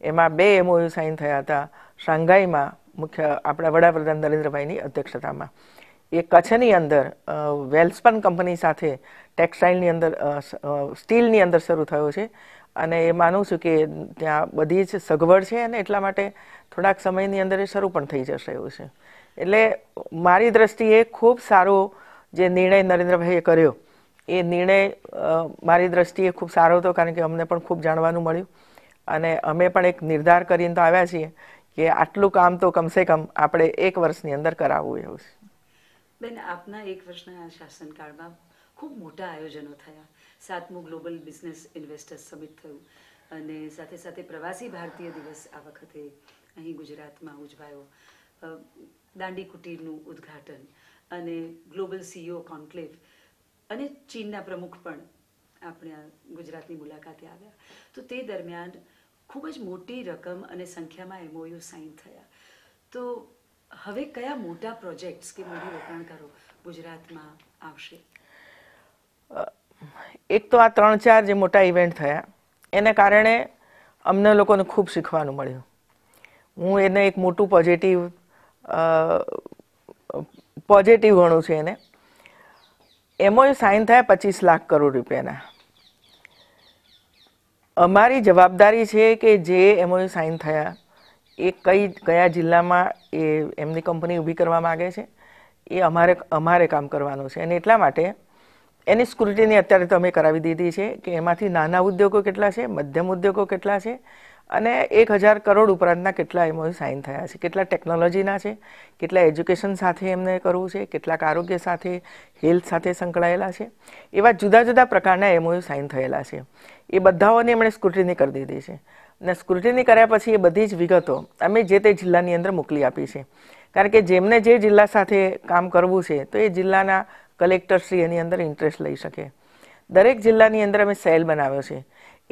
એમાં બે એમઓયુ સાઇન થયા હતા શાંઘાઈમાં મુખ્ય આપણા વડાપ્રધાન નરેન્દ્રભાઈની અધ્યક્ષતામાં એ કચ્છની અંદર વેલ્સપન કંપની સાથે ટેક્સટાઇલની અંદર સ્ટીલની અંદર શરૂ થયો છે અને એ માનું છું કે ત્યાં બધી જ સગવડ છે અને એટલા માટે થોડાક સમયની અંદર એ શરૂ પણ થઈ જશે એવું છે એટલે મારી દ્રષ્ટિએ ખૂબ સારો જે નિર્ણય નરેન્દ્રભાઈએ કર્યો એ નિર્ણય મારી દ્રષ્ટિએ ખૂબ સારો હતો કારણ કે અમને પણ ખૂબ જાણવાનું મળ્યું અને અમે પણ એક નિર્ધાર કરીને તો આવ્યા છીએ કે આટલું કામ તો કમસે કમ આપણે એક વર્ષની અંદર કરાવવું એવું છે બેન આપના એક વર્ષના શાસનકાળમાં ખૂબ મોટા આયોજનો થયા સાતમું ગ્લોબલ બિઝનેસ ઇન્વેસ્ટર્સ સમિટ થયું અને સાથે સાથે પ્રવાસી ભારતીય દિવસ આ વખતે અહીં ગુજરાતમાં ઉજવાયો દાંડી કુટીરનું ઉદ્ઘાટન અને ગ્લોબલ સીઈઓ e કોન્ક્લેવ અને ચીનના પ્રમુખ પણ આપણે ગુજરાતની મુલાકાતે આવ્યા તો તે દરમિયાન ખૂબ જ મોટી રકમ અને સંખ્યામાં એમઓયુ સાઇન થયા તો હવે કયા મોટા પ્રોજેક્ટ્સ કે મોટી રોકાણકારો ગુજરાતમાં આવશે એક તો આ ત્રણ ચાર જે મોટા ઇવેન્ટ થયા એને કારણે અમને લોકોને ખૂબ શીખવાનું મળ્યું હું એને એક મોટું પોઝિટિવ પોઝિટિવ ગણું છે એને એમાં સાઇન થયા પચીસ લાખ કરોડ રૂપિયાના અમારી જવાબદારી છે કે જે એમઓયુ સાઇન થયા એ કઈ કયા જિલ્લામાં એ એમની કંપની ઊભી કરવા માગે છે એ અમારે અમારે કામ કરવાનું છે અને એટલા માટે એની સ્ક્રુટિની અત્યારે તમે કરાવી દીધી છે કે એમાંથી નાના ઉદ્યોગો કેટલા છે મધ્યમ ઉદ્યોગો કેટલા છે અને એક હજાર કરોડ ઉપરાંતના કેટલા એમાં સાઇન થયા છે કેટલા ટેકનોલોજીના છે કેટલા એજ્યુકેશન સાથે એમને કરવું છે કેટલાક આરોગ્ય સાથે હેલ્થ સાથે સંકળાયેલા છે એવા જુદા જુદા પ્રકારના એમઓયુ સાઇન થયેલા છે એ બધાઓને એમણે સ્ક્રુટિની કરી દીધી છે અને સ્ક્રુટિની કર્યા પછી એ બધી જ વિગતો અમે જે તે જિલ્લાની અંદર મોકલી આપી છે કારણ કે જેમને જે જિલ્લા સાથે કામ કરવું છે તો એ જિલ્લાના કલેક્ટરશ્રી એની અંદર ઇન્ટરેસ્ટ લઈ શકે દરેક જિલ્લાની અંદર અમે સેલ બનાવ્યો છે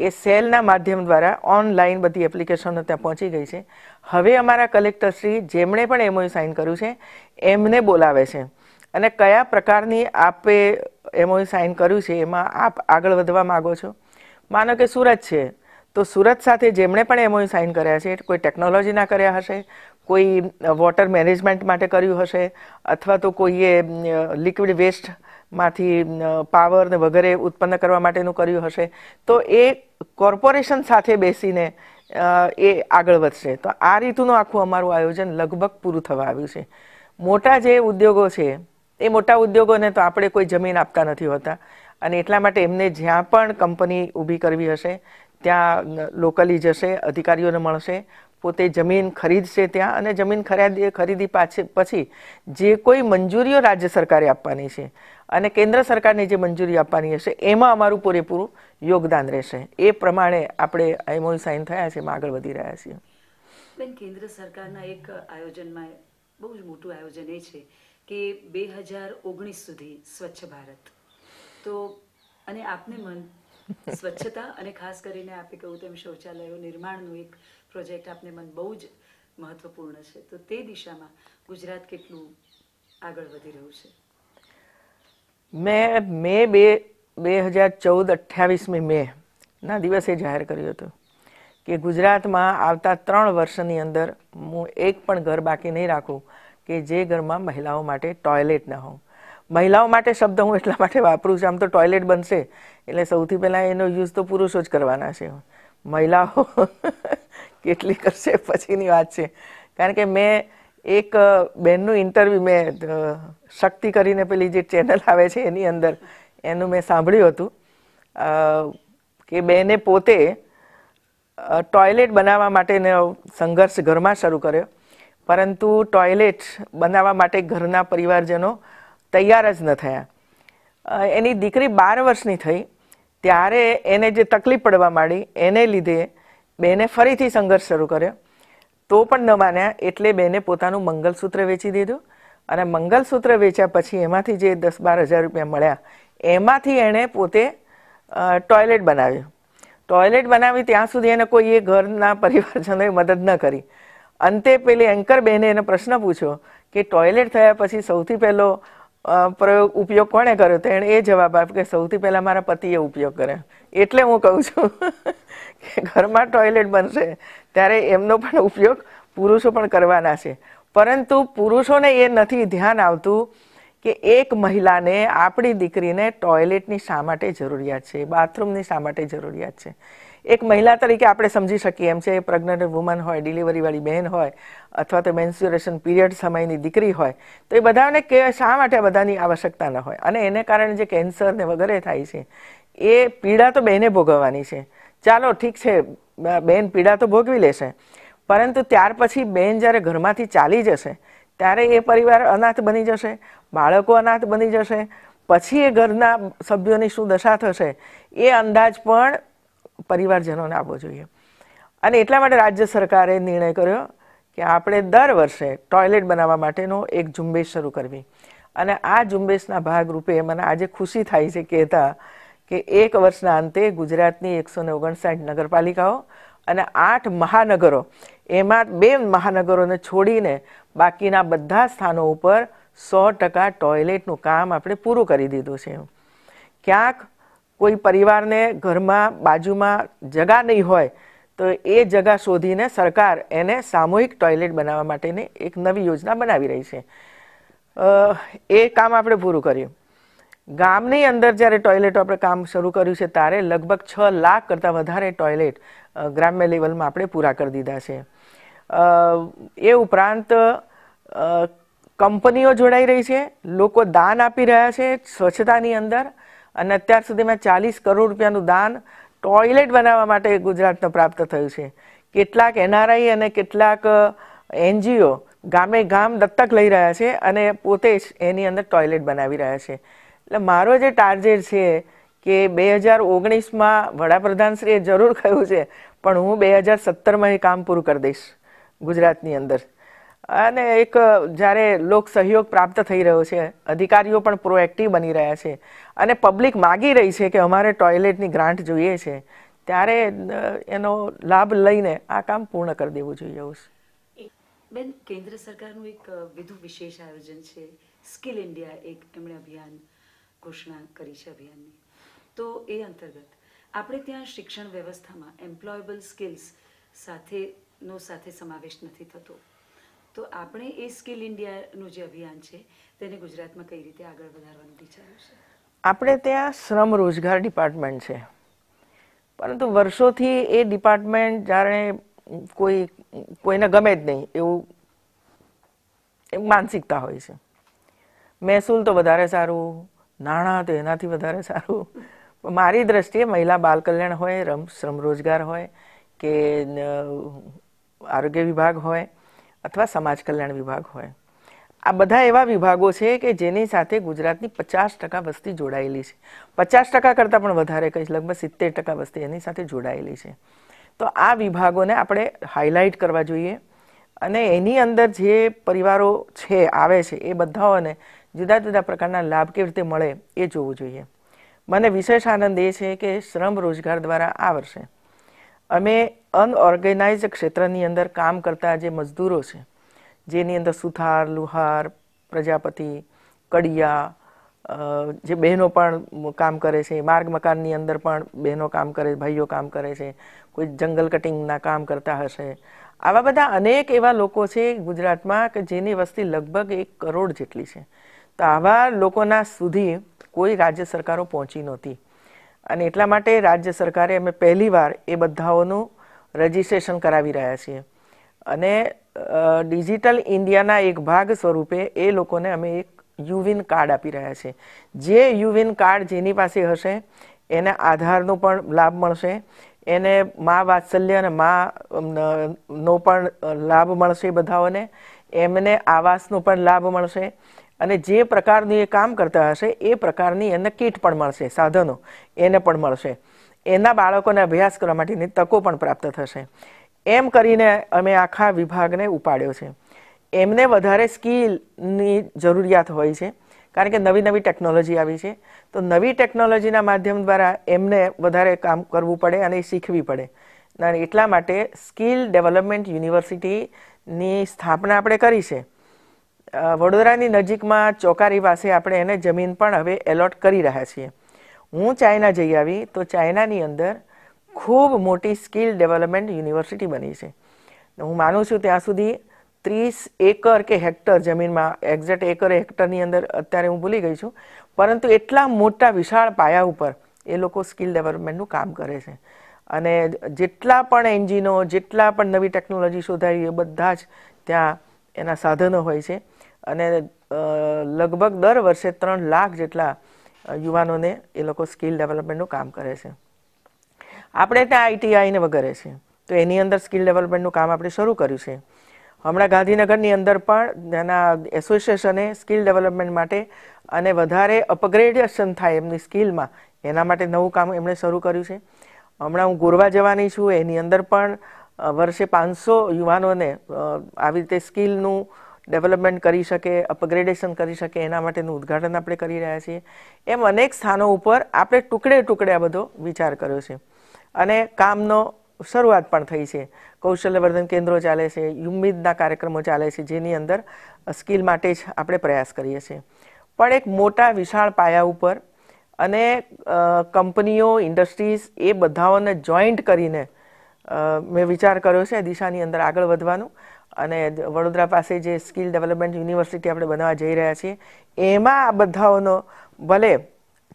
એ સેલના માધ્યમ દ્વારા ઓનલાઈન બધી એપ્લિકેશનો ત્યાં પહોંચી ગઈ છે હવે અમારા કલેક્ટરશ્રી જેમણે પણ એમઓયુ સાઇન કર્યું છે એમને બોલાવે છે અને કયા પ્રકારની આપે એમઓયુ સાઇન કર્યું છે એમાં આપ આગળ વધવા માગો છો માનો કે સુરત છે તો સુરત સાથે જેમણે પણ એમઓયુ સાઇન કર્યા છે કોઈ ટેકનોલોજીના કર્યા હશે કોઈ વોટર મેનેજમેન્ટ માટે કર્યું હશે અથવા તો કોઈએ લિક્વિડ વેસ્ટમાંથી પાવર ને વગેરે ઉત્પન્ન કરવા માટેનું કર્યું હશે તો એ કોર્પોરેશન સાથે બેસીને એ આગળ વધશે તો આ રીતનું આખું અમારું આયોજન લગભગ પૂરું થવા આવ્યું છે મોટા જે ઉદ્યોગો છે એ મોટા ઉદ્યોગોને તો આપણે કોઈ જમીન આપતા નથી હોતા અને એટલા માટે એમને જ્યાં પણ કંપની ઊભી કરવી હશે ત્યાં લોકલી જશે અધિકારીઓને મળશે પોતે જમીન ખરીદશે ત્યાં અને જમીન ખરીદી ખરીદી પાછી પછી જે કોઈ મંજૂરીઓ રાજ્ય સરકારે આપવાની છે અને કેન્દ્ર સરકારની જે મંજૂરી આપવાની હશે એમાં અમારું પૂરેપૂરું યોગદાન રહેશે એ પ્રમાણે આપણે એમઓયુ સાઇન થયા છે એમાં આગળ વધી રહ્યા છીએ બેન કેન્દ્ર સરકારના એક આયોજનમાં બહુ જ મોટું આયોજન એ છે કે બે હજાર ઓગણીસ સુધી સ્વચ્છ ભારત તો અને આપને મન સ્વચ્છતા અને ખાસ કરીને આપે કહું તેમ શૌચાલયો નિર્માણનું એક પ્રોજેક્ટ આપને મન બહુ જ મહત્વપૂર્ણ છે તો તે દિશામાં ગુજરાત કેટલું આગળ વધી રહ્યું છે મેં મે બે બે હજાર ચૌદ અઠ્યાવીસમી મે ના દિવસે જાહેર કર્યો હતો કે ગુજરાતમાં આવતા ત્રણ વર્ષની અંદર હું એક પણ ઘર બાકી નહીં રાખું કે જે ઘરમાં મહિલાઓ માટે ટોયલેટ ન હોઉં મહિલાઓ માટે શબ્દ હું એટલા માટે વાપરું છું આમ તો ટોયલેટ બનશે એટલે સૌથી પહેલાં એનો યુઝ તો પુરુષો જ કરવાના છે મહિલાઓ કેટલી કરશે પછીની વાત છે કારણ કે મેં એક બેનનું ઇન્ટરવ્યૂ મેં શક્તિ કરીને પેલી જે ચેનલ આવે છે એની અંદર એનું મેં સાંભળ્યું હતું કે બેને પોતે ટોયલેટ બનાવવા માટેનો સંઘર્ષ ઘરમાં શરૂ કર્યો પરંતુ ટોયલેટ બનાવવા માટે ઘરના પરિવારજનો તૈયાર જ ન થયા એની દીકરી બાર વર્ષની થઈ ત્યારે એને જે તકલીફ પડવા માંડી એને લીધે બેને ફરીથી સંઘર્ષ શરૂ કર્યો તો પણ ન માન્યા એટલે બેને પોતાનું મંગલસૂત્ર વેચી દીધું અને મંગલસૂત્ર વેચ્યા પછી એમાંથી જે દસ બાર હજાર રૂપિયા મળ્યા એમાંથી એણે પોતે ટોયલેટ બનાવ્યું ટોયલેટ બનાવી ત્યાં સુધી એને કોઈ એ ઘરના પરિવારજનોએ મદદ ન કરી અંતે પેલી એન્કર બેને એને પ્રશ્ન પૂછ્યો કે ટોયલેટ થયા પછી સૌથી પહેલો પ્રયોગ ઉપયોગ કોણે કર્યો તો એણે એ જવાબ આપ્યો કે સૌથી પહેલાં મારા પતિએ ઉપયોગ કર્યો એટલે હું કહું છું કે ઘરમાં ટોયલેટ બનશે ત્યારે એમનો પણ ઉપયોગ પુરુષો પણ કરવાના છે પરંતુ પુરુષોને એ નથી ધ્યાન આવતું કે એક મહિલાને આપણી દીકરીને ટોયલેટની શા માટે જરૂરિયાત છે બાથરૂમની શા માટે જરૂરિયાત છે એક મહિલા તરીકે આપણે સમજી શકીએ એમ છે એ પ્રેગ્નન્ટ વુમન હોય ડિલિવરીવાળી બહેન હોય અથવા તો મેન્સ્યુરેશન પીરિયડ સમયની દીકરી હોય તો એ બધાને કે શા માટે બધાની આવશ્યકતા ન હોય અને એને કારણે જે કેન્સર ને વગેરે થાય છે એ પીડા તો બહેને ભોગવવાની છે ચાલો ઠીક છે બહેન પીડા તો ભોગવી લેશે પરંતુ ત્યાર પછી બહેન જ્યારે ઘરમાંથી ચાલી જશે ત્યારે એ પરિવાર અનાથ બની જશે બાળકો અનાથ બની જશે પછી એ ઘરના સભ્યોની શું દશા થશે એ અંદાજ પણ પરિવારજનોને આપવો જોઈએ અને એટલા માટે રાજ્ય સરકારે નિર્ણય કર્યો કે આપણે દર વર્ષે ટોયલેટ બનાવવા માટેનો એક ઝુંબેશ શરૂ કરવી અને આ ઝુંબેશના ભાગરૂપે મને આજે ખુશી થાય છે કહેતા કે એક વર્ષના અંતે ગુજરાતની એકસો ને ઓગણસાઠ નગરપાલિકાઓ અને આઠ મહાનગરો એમાં બે મહાનગરોને છોડીને બાકીના બધા સ્થાનો ઉપર સો ટકા ટોયલેટનું કામ આપણે પૂરું કરી દીધું છે ક્યાંક કોઈ પરિવારને ઘરમાં બાજુમાં જગા નહીં હોય તો એ જગા શોધીને સરકાર એને સામૂહિક ટોયલેટ બનાવવા માટેની એક નવી યોજના બનાવી રહી છે એ કામ આપણે પૂરું કર્યું ગામની અંદર જ્યારે ટોયલેટ આપણે કામ શરૂ કર્યું છે ત્યારે લગભગ છ લાખ કરતાં વધારે ટોયલેટ ગ્રામ્ય લેવલમાં આપણે પૂરા કરી દીધા છે એ ઉપરાંત કંપનીઓ જોડાઈ રહી છે લોકો દાન આપી રહ્યા છે સ્વચ્છતાની અંદર અને અત્યાર સુધીમાં ચાલીસ કરોડ રૂપિયાનું દાન ટોયલેટ બનાવવા માટે ગુજરાતને પ્રાપ્ત થયું છે કેટલાક એનઆરઆઈ અને કેટલાક એનજીઓ ગામે ગામ દત્તક લઈ રહ્યા છે અને પોતે જ એની અંદર ટોયલેટ બનાવી રહ્યા છે એટલે મારો જે ટાર્ગેટ છે કે બે હજાર ઓગણીસમાં વડાપ્રધાનશ્રીએ જરૂર કહ્યું છે પણ હું બે હજાર સત્તરમાં એ કામ પૂરું કરી દઈશ ગુજરાતની અંદર અને એક જ્યારે લોક સહયોગ પ્રાપ્ત થઈ રહ્યો છે અધિકારીઓ પણ પ્રોએક્ટિવ બની રહ્યા છે અને પબ્લિક માગી રહી છે કે અમારે ટોયલેટની ગ્રાન્ટ જોઈએ છે ત્યારે એનો લાભ લઈને આ કામ પૂર્ણ કરી દેવું જોઈએ એવું બેન કેન્દ્ર સરકારનું એક વિધુ વિશેષ આયોજન છે સ્કિલ ઇન્ડિયા એક એમણે અભિયાન ઘોષણા કરી છે અભિયાનની તો એ અંતર્ગત આપણે ત્યાં શિક્ષણ વ્યવસ્થામાં એમ્પ્લોયેબલ સ્કિલ્સ સાથેનો સાથે સમાવેશ નથી થતો તો આપણે એ સ્કિલ ઇન્ડિયાનું જે અભિયાન છે તેને ગુજરાતમાં કઈ રીતે આગળ વધારવાનું વિચાર્યું છે આપણે ત્યાં શ્રમ રોજગાર ડિપાર્ટમેન્ટ છે પરંતુ વર્ષોથી એ ડિપાર્ટમેન્ટ જાણે કોઈ કોઈને ગમે જ નહીં એવું માનસિકતા હોય છે મહેસૂલ તો વધારે સારું નાણાં તો એનાથી વધારે સારું મારી દ્રષ્ટિએ મહિલા બાલ કલ્યાણ હોય રમ શ્રમ રોજગાર હોય કે આરોગ્ય વિભાગ હોય અથવા સમાજ કલ્યાણ વિભાગ હોય આ બધા એવા વિભાગો છે કે જેની સાથે ગુજરાતની પચાસ ટકા વસ્તી જોડાયેલી છે પચાસ ટકા કરતાં પણ વધારે કહીશ લગભગ સિત્તેર ટકા વસ્તી એની સાથે જોડાયેલી છે તો આ વિભાગોને આપણે હાઇલાઇટ કરવા જોઈએ અને એની અંદર જે પરિવારો છે આવે છે એ બધાઓને જુદા જુદા પ્રકારના લાભ કેવી રીતે મળે એ જોવું જોઈએ મને વિશેષ આનંદ એ છે કે શ્રમ રોજગાર દ્વારા આ વર્ષે અમે અનઓર્ગેનાઇઝ ક્ષેત્રની અંદર કામ કરતા જે મજદૂરો છે જેની અંદર સુથાર લુહાર પ્રજાપતિ કડિયા જે બહેનો પણ કામ કરે છે માર્ગ મકાનની અંદર પણ બહેનો કામ કરે ભાઈઓ કામ કરે છે કોઈ જંગલ કટિંગના કામ કરતા હશે આવા બધા અનેક એવા લોકો છે ગુજરાતમાં કે જેની વસ્તી લગભગ એક કરોડ જેટલી છે તો આવા લોકોના સુધી કોઈ રાજ્ય સરકારો પહોંચી નહોતી અને એટલા માટે રાજ્ય સરકારે અમે પહેલીવાર એ બધાઓનું રજીસ્ટ્રેશન કરાવી રહ્યા છીએ અને ડિજિટલ ઇન્ડિયાના એક ભાગ સ્વરૂપે એ લોકોને અમે એક યુવિન કાર્ડ આપી રહ્યા છીએ જે યુવિન કાર્ડ જેની પાસે હશે એને આધારનો પણ લાભ મળશે એને મા વાત્સલ્ય અને મા નો પણ લાભ મળશે બધાઓને એમને આવાસનો પણ લાભ મળશે અને જે પ્રકારનું એ કામ કરતા હશે એ પ્રકારની એને કીટ પણ મળશે સાધનો એને પણ મળશે એના બાળકોને અભ્યાસ કરવા માટેની તકો પણ પ્રાપ્ત થશે એમ કરીને અમે આખા વિભાગને ઉપાડ્યો છે એમને વધારે સ્કિલની જરૂરિયાત હોય છે કારણ કે નવી નવી ટેકનોલોજી આવી છે તો નવી ટેકનોલોજીના માધ્યમ દ્વારા એમને વધારે કામ કરવું પડે અને શીખવી પડે અને એટલા માટે સ્કિલ ડેવલપમેન્ટ યુનિવર્સિટીની સ્થાપના આપણે કરી છે વડોદરાની નજીકમાં ચોકારી પાસે આપણે એને જમીન પણ હવે એલોટ કરી રહ્યા છીએ હું ચાઇના જઈ આવી તો ચાઇનાની અંદર ખૂબ મોટી સ્કિલ ડેવલપમેન્ટ યુનિવર્સિટી બની છે હું માનું છું ત્યાં સુધી ત્રીસ એકર કે હેક્ટર જમીનમાં એક્ઝેક્ટ એકર હેક્ટરની અંદર અત્યારે હું ભૂલી ગઈ છું પરંતુ એટલા મોટા વિશાળ પાયા ઉપર એ લોકો સ્કિલ ડેવલપમેન્ટનું કામ કરે છે અને જેટલા પણ એન્જિનો જેટલા પણ નવી ટેકનોલોજી શોધાવી એ બધા જ ત્યાં એના સાધનો હોય છે અને લગભગ દર વર્ષે ત્રણ લાખ જેટલા યુવાનોને એ લોકો સ્કિલ ડેવલપમેન્ટનું કામ કરે છે આપણે ત્યાં આઈટીઆઈને વગેરે છે તો એની અંદર સ્કિલ ડેવલપમેન્ટનું કામ આપણે શરૂ કર્યું છે હમણાં ગાંધીનગરની અંદર પણ એના એસોસિએશને સ્કિલ ડેવલપમેન્ટ માટે અને વધારે અપગ્રેડેશન થાય એમની સ્કિલમાં એના માટે નવું કામ એમણે શરૂ કર્યું છે હમણાં હું ગોરવા જવાની છું એની અંદર પણ વર્ષે પાંચસો યુવાનોને આવી રીતે સ્કિલનું ડેવલપમેન્ટ કરી શકે અપગ્રેડેશન કરી શકે એના માટેનું ઉદ્ઘાટન આપણે કરી રહ્યા છીએ એમ અનેક સ્થાનો ઉપર આપણે ટુકડે ટુકડે આ બધો વિચાર કર્યો છે અને કામનો શરૂઆત પણ થઈ છે કૌશલ્યવર્ધન કેન્દ્રો ચાલે છે યુમિદના કાર્યક્રમો ચાલે છે જેની અંદર સ્કિલ માટે જ આપણે પ્રયાસ કરીએ છીએ પણ એક મોટા વિશાળ પાયા ઉપર અને કંપનીઓ ઇન્ડસ્ટ્રીઝ એ બધાઓને જોઈન્ટ કરીને મેં વિચાર કર્યો છે દિશાની અંદર આગળ વધવાનું અને વડોદરા પાસે જે સ્કિલ ડેવલપમેન્ટ યુનિવર્સિટી આપણે બનાવવા જઈ રહ્યા છીએ એમાં આ બધાઓનો ભલે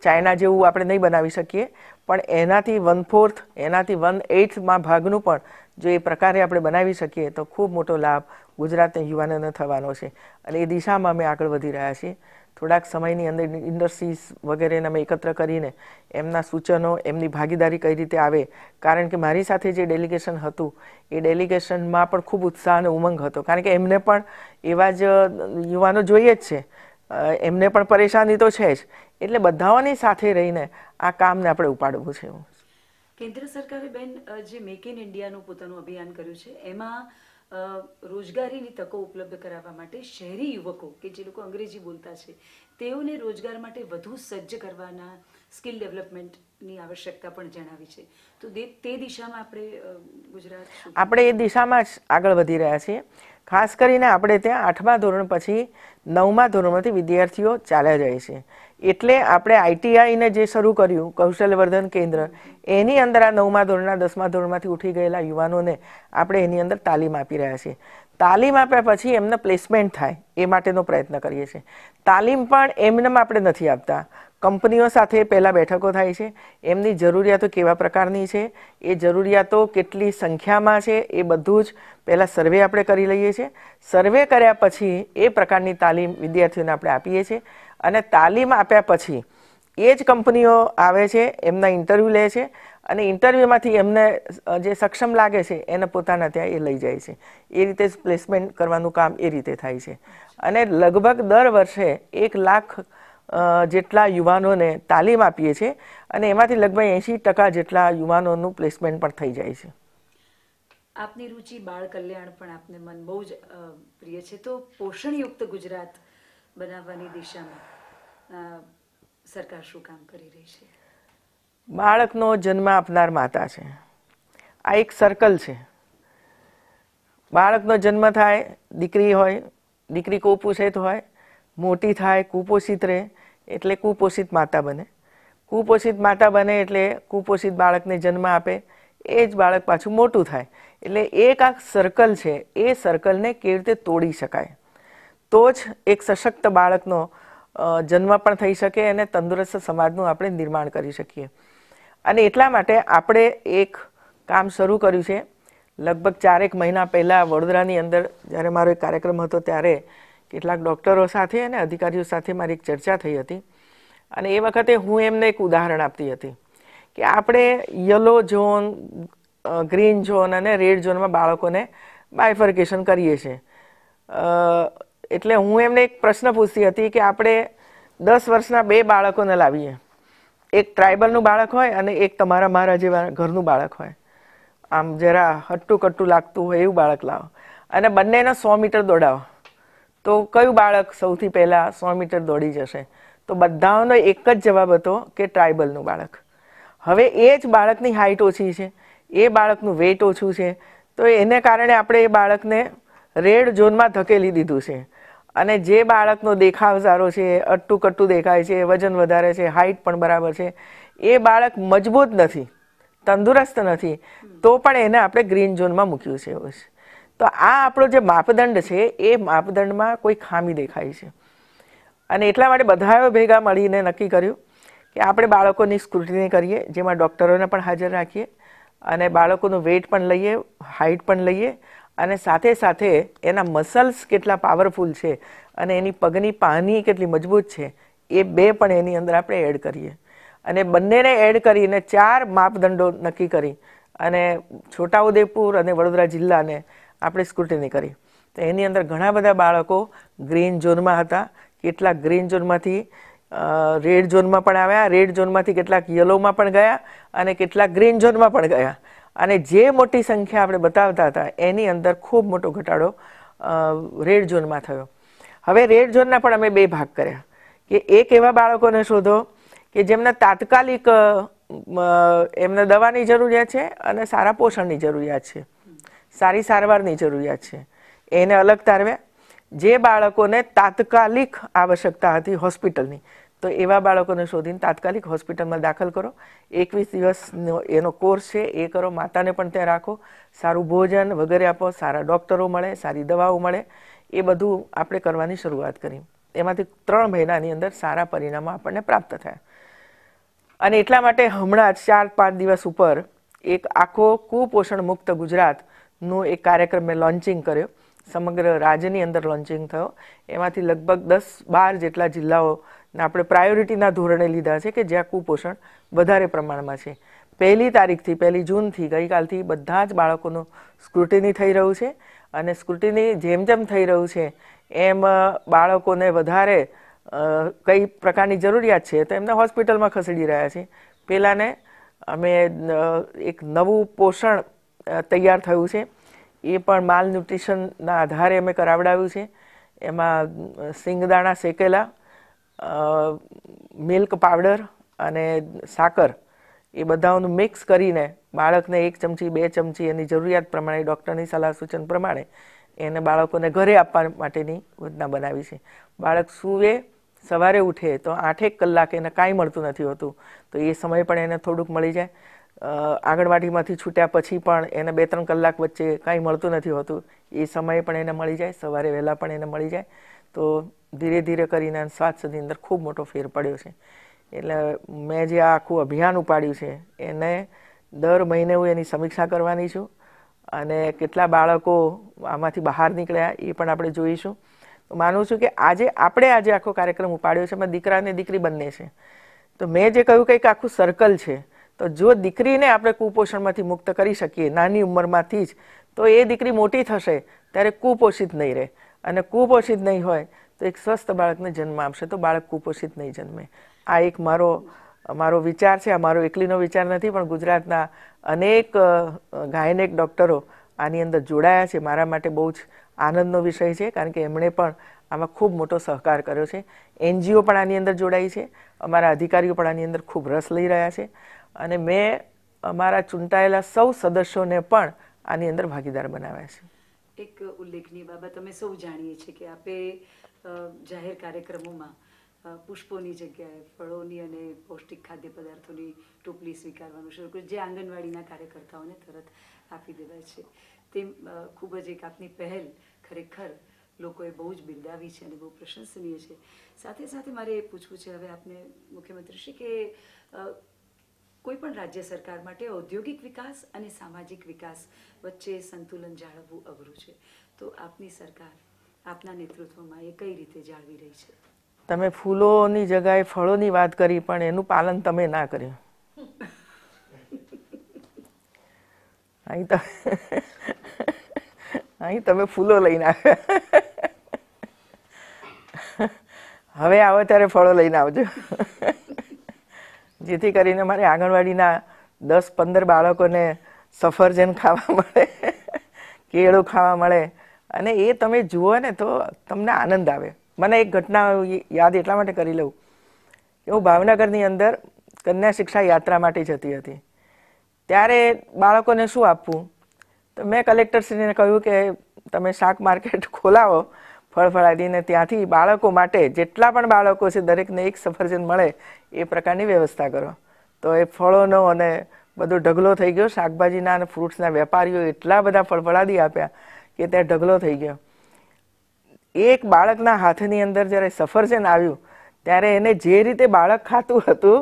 ચાઇના જેવું આપણે નહીં બનાવી શકીએ પણ એનાથી વન ફોર્થ એનાથી વન એઇથમાં ભાગનું પણ જો એ પ્રકારે આપણે બનાવી શકીએ તો ખૂબ મોટો લાભ ગુજરાતના યુવાનોને થવાનો છે અને એ દિશામાં અમે આગળ વધી રહ્યા છીએ થોડાક સમયની અંદર ઇન્ડસ્ટ્રીઝ વગેરેને અમે એકત્ર કરીને એમના સૂચનો એમની ભાગીદારી કઈ રીતે આવે કારણ કે મારી સાથે જે ડેલિગેશન હતું એ ડેલિગેશનમાં પણ ખૂબ ઉત્સાહ અને ઉમંગ હતો કારણ કે એમને પણ એવા જ યુવાનો જોઈએ જ છે એમને પણ પરેશાની તો છે જ એટલે બધાઓની સાથે રહીને આ કામને આપણે ઉપાડવું છે કેન્દ્ર સરકારે બેન જે મેક ઇન ઇન્ડિયાનું પોતાનું અભિયાન કર્યું છે એમાં રોજગારીની તકો ઉપલબ્ધ કરાવવા માટે શહેરી યુવકો કે જે લોકો અંગ્રેજી બોલતા છે તેઓને રોજગાર માટે વધુ સજ્જ કરવાના સ્કિલ ડેવલપમેન્ટ ની આવશ્યકતા પણ જણાવી છે તો તે દિશામાં આપણે ગુજરાત આપણે એ દિશામાં જ આગળ વધી રહ્યા છીએ ખાસ કરીને આપણે ત્યાં આઠમા ધોરણ પછી નવમા ધોરણમાંથી વિદ્યાર્થીઓ ચાલ્યા જાય છે એટલે આપણે આઈટીઆઈને જે શરૂ કર્યું કૌશલ્યવર્ધન કેન્દ્ર એની અંદર આ નવમા ધોરણના દસમા ધોરણમાંથી ઉઠી ગયેલા યુવાનોને આપણે એની અંદર તાલીમ આપી રહ્યા છીએ તાલીમ આપ્યા પછી એમને પ્લેસમેન્ટ થાય એ માટેનો પ્રયત્ન કરીએ છીએ તાલીમ પણ એમને આપણે નથી આપતા કંપનીઓ સાથે પહેલાં બેઠકો થાય છે એમની જરૂરિયાતો કેવા પ્રકારની છે એ જરૂરિયાતો કેટલી સંખ્યામાં છે એ બધું જ પહેલાં સર્વે આપણે કરી લઈએ છીએ સર્વે કર્યા પછી એ પ્રકારની તાલીમ વિદ્યાર્થીઓને આપણે આપીએ છીએ અને તાલીમ આપ્યા પછી એ જ કંપનીઓ આવે છે એમના ઇન્ટરવ્યૂ લે છે અને ઇન્ટરવ્યૂમાંથી એમને જે સક્ષમ લાગે છે એને પોતાના ત્યાં એ લઈ જાય છે એ રીતે જ પ્લેસમેન્ટ કરવાનું કામ એ રીતે થાય છે અને લગભગ દર વર્ષે એક લાખ જેટલા યુવાનોને તાલીમ આપીએ છીએ અને એમાંથી લગભગ એંશી ટકા જેટલા યુવાનોનું પ્લેસમેન્ટ પણ થઈ જાય છે આપની રુચિ બાળ કલ્યાણ પણ આપને મન બહુ જ પ્રિય છે તો પોષણયુક્ત ગુજરાત બનાવવાની દિશામાં સરકાર શું કામ કરી રહી છે બાળકનો જન્મ આપનાર માતા છે આ એક સર્કલ છે બાળકનો જન્મ થાય દીકરી હોય દીકરી કુપોષિત હોય મોટી થાય કુપોષિત રહે એટલે કુપોષિત માતા બને કુપોષિત માતા બને એટલે કુપોષિત બાળકને જન્મ આપે એ જ બાળક પાછું મોટું થાય એટલે એક આ સર્કલ છે એ સર્કલને કેવી રીતે તોડી શકાય તો જ એક સશક્ત બાળકનો જન્મ પણ થઈ શકે અને તંદુરસ્ત સમાજનું આપણે નિર્માણ કરી શકીએ અને એટલા માટે આપણે એક કામ શરૂ કર્યું છે લગભગ ચારેક મહિના પહેલાં વડોદરાની અંદર જ્યારે મારો એક કાર્યક્રમ હતો ત્યારે કેટલાક ડૉક્ટરો સાથે અને અધિકારીઓ સાથે મારી એક ચર્ચા થઈ હતી અને એ વખતે હું એમને એક ઉદાહરણ આપતી હતી કે આપણે યલો ઝોન ગ્રીન ઝોન અને રેડ ઝોનમાં બાળકોને બાયફર્કેશન કરીએ છીએ એટલે હું એમને એક પ્રશ્ન પૂછતી હતી કે આપણે દસ વર્ષના બે બાળકોને લાવીએ એક ટ્રાઇબલનું બાળક હોય અને એક તમારા મારા જેવા ઘરનું બાળક હોય આમ જરા હટ્ટુ કટ્ટું લાગતું હોય એવું બાળક લાવો અને બંનેને સો મીટર દોડાવો તો કયું બાળક સૌથી પહેલાં સો મીટર દોડી જશે તો બધાનો એક જ જવાબ હતો કે ટ્રાઇબલનું બાળક હવે એ જ બાળકની હાઇટ ઓછી છે એ બાળકનું વેઇટ ઓછું છે તો એને કારણે આપણે એ બાળકને રેડ ઝોનમાં ધકેલી દીધું છે અને જે બાળકનો દેખાવ સારો છે અટ્ટું દેખાય છે વજન વધારે છે હાઇટ પણ બરાબર છે એ બાળક મજબૂત નથી તંદુરસ્ત નથી તો પણ એને આપણે ગ્રીન ઝોનમાં મૂક્યું છે તો આ આપણો જે માપદંડ છે એ માપદંડમાં કોઈ ખામી દેખાય છે અને એટલા માટે બધાએ ભેગા મળીને નક્કી કર્યું કે આપણે બાળકોની સ્ક્રુટિની કરીએ જેમાં ડૉક્ટરોને પણ હાજર રાખીએ અને બાળકોનું વેટ પણ લઈએ હાઇટ પણ લઈએ અને સાથે સાથે એના મસલ્સ કેટલા પાવરફુલ છે અને એની પગની પાની કેટલી મજબૂત છે એ બે પણ એની અંદર આપણે એડ કરીએ અને બંનેને એડ કરીને ચાર માપદંડો નક્કી કરી અને છોટાઉદેપુર અને વડોદરા જિલ્લાને આપણે સ્કૂટીની કરી તો એની અંદર ઘણા બધા બાળકો ગ્રીન ઝોનમાં હતા કેટલાક ગ્રીન ઝોનમાંથી રેડ ઝોનમાં પણ આવ્યા રેડ ઝોનમાંથી કેટલાક યલોમાં પણ ગયા અને કેટલાક ગ્રીન ઝોનમાં પણ ગયા અને જે મોટી સંખ્યા આપણે બતાવતા હતા એની અંદર ખૂબ મોટો ઘટાડો રેડ ઝોનમાં થયો હવે રેડ ઝોનના પણ અમે બે ભાગ કર્યા કે એક એવા બાળકોને શોધો કે જેમને તાત્કાલિક એમને દવાની જરૂરિયાત છે અને સારા પોષણની જરૂરિયાત છે સારી સારવારની જરૂરિયાત છે એને અલગ તારવ્યા જે બાળકોને તાત્કાલિક આવશ્યકતા હતી હોસ્પિટલની તો એવા બાળકોને શોધીને તાત્કાલિક હોસ્પિટલમાં દાખલ કરો એકવીસ દિવસનો એનો કોર્સ છે એ કરો માતાને પણ ત્યાં રાખો સારું ભોજન વગેરે આપો સારા ડૉક્ટરો મળે સારી દવાઓ મળે એ બધું આપણે કરવાની શરૂઆત કરી એમાંથી ત્રણ મહિનાની અંદર સારા પરિણામો આપણને પ્રાપ્ત થયા અને એટલા માટે હમણાં જ ચાર પાંચ દિવસ ઉપર એક આખો કુપોષણ મુક્ત ગુજરાત નો એક કાર્યક્રમ મેં લોન્ચિંગ કર્યો સમગ્ર રાજ્યની અંદર લોન્ચિંગ થયો એમાંથી લગભગ દસ બાર જેટલા જિલ્લાઓને આપણે પ્રાયોરિટીના ધોરણે લીધા છે કે જ્યાં કુપોષણ વધારે પ્રમાણમાં છે પહેલી તારીખથી પહેલી જૂનથી ગઈકાલથી બધા જ બાળકોનું સ્ક્રુટિની થઈ રહ્યું છે અને સ્ક્રુટિની જેમ જેમ થઈ રહ્યું છે એમ બાળકોને વધારે કઈ પ્રકારની જરૂરિયાત છે તો એમને હોસ્પિટલમાં ખસેડી રહ્યા છે પહેલાંને અમે એક નવું પોષણ તૈયાર થયું છે એ પણ માલ ન્યુટ્રિશનના આધારે અમે કરાવડાવ્યું છે એમાં સિંગદાણા શેકેલા મિલ્ક પાવડર અને સાકર એ બધાઓનું મિક્સ કરીને બાળકને એક ચમચી બે ચમચી એની જરૂરિયાત પ્રમાણે ડૉક્ટરની સલાહ સૂચન પ્રમાણે એને બાળકોને ઘરે આપવા માટેની યોજના બનાવી છે બાળક સૂવે સવારે ઉઠે તો આઠેક કલાક એને કાંઈ મળતું નથી હોતું તો એ સમય પણ એને થોડુંક મળી જાય આંગણવાડીમાંથી છૂટ્યા પછી પણ એને બે ત્રણ કલાક વચ્ચે કાંઈ મળતું નથી હોતું એ સમયે પણ એને મળી જાય સવારે વહેલા પણ એને મળી જાય તો ધીરે ધીરે કરીને સ્વાદ સુધીની અંદર ખૂબ મોટો ફેર પડ્યો છે એટલે મેં જે આ આખું અભિયાન ઉપાડ્યું છે એને દર મહિને હું એની સમીક્ષા કરવાની છું અને કેટલા બાળકો આમાંથી બહાર નીકળ્યા એ પણ આપણે જોઈશું માનું છું કે આજે આપણે આજે આખો કાર્યક્રમ ઉપાડ્યો છે એમાં દીકરા અને દીકરી બંને છે તો મેં જે કહ્યું કંઈક આખું સર્કલ છે તો જો દીકરીને આપણે કુપોષણમાંથી મુક્ત કરી શકીએ નાની ઉંમરમાંથી જ તો એ દીકરી મોટી થશે ત્યારે કુપોષિત નહીં રહે અને કુપોષિત નહીં હોય તો એક સ્વસ્થ બાળકને જન્મ આપશે તો બાળક કુપોષિત નહીં જન્મે આ એક મારો મારો વિચાર છે આ મારો એકલીનો વિચાર નથી પણ ગુજરાતના અનેક ગાયનેક ડૉક્ટરો આની અંદર જોડાયા છે મારા માટે બહુ જ આનંદનો વિષય છે કારણ કે એમણે પણ આમાં ખૂબ મોટો સહકાર કર્યો છે એનજીઓ પણ આની અંદર જોડાઈ છે અમારા અધિકારીઓ પણ આની અંદર ખૂબ રસ લઈ રહ્યા છે અને મેં અમારા ચૂંટાયેલા સૌ સદસ્યોને પણ આની અંદર ભાગીદાર બનાવ્યા છે એક ઉલ્લેખનીય બાબત અમે સૌ જાણીએ છીએ કે આપે જાહેર કાર્યક્રમોમાં પુષ્પોની જગ્યાએ ફળોની અને પૌષ્ટિક ખાદ્ય પદાર્થોની ટોપલી સ્વીકારવાનું શરૂ કર્યું જે આંગણવાડીના કાર્યકર્તાઓને તરત આપી દેવાય છે તેમ ખૂબ જ એક આપની પહેલ ખરેખર લોકોએ બહુ જ બિરદાવી છે અને બહુ પ્રશંસનીય છે સાથે સાથે મારે એ પૂછવું છે હવે આપને મુખ્યમંત્રી શ્રી કે કોઈપણ રાજ્ય સરકાર માટે ઔદ્યોગિક વિકાસ અને સામાજિક વિકાસ વચ્ચે સંતુલન જાળવવું અઘરું છે તો આપની સરકાર આપના નેતૃત્વમાં એ કઈ રીતે જાળવી રહી છે તમે ફૂલોની જગ્યાએ ફળોની વાત કરી પણ એનું પાલન તમે ના કર્યું અહીં તમે અહીં તમે ફૂલો લઈને આવ્યા હવે આવો ત્યારે ફળો લઈને આવજો જેથી કરીને મારે આંગણવાડીના દસ પંદર બાળકોને સફરજન ખાવા મળે કેળું ખાવા મળે અને એ તમે જુઓ ને તો તમને આનંદ આવે મને એક ઘટના યાદ એટલા માટે કરી લઉં કે હું ભાવનગરની અંદર કન્યા શિક્ષા યાત્રા માટે જતી હતી ત્યારે બાળકોને શું આપવું તો મેં કલેક્ટરશ્રીને કહ્યું કે તમે શાક માર્કેટ ખોલાવો ફળફળાદીને ત્યાંથી બાળકો માટે જેટલા પણ બાળકો છે દરેકને એક સફરજન મળે એ પ્રકારની વ્યવસ્થા કરો તો એ ફળોનો અને બધો ઢગલો થઈ ગયો શાકભાજીના અને ફ્રૂટ્સના વેપારીઓ એટલા બધા ફળફળાદી આપ્યા કે ત્યાં ઢગલો થઈ ગયો એક બાળકના હાથની અંદર જ્યારે સફરજન આવ્યું ત્યારે એને જે રીતે બાળક ખાતું હતું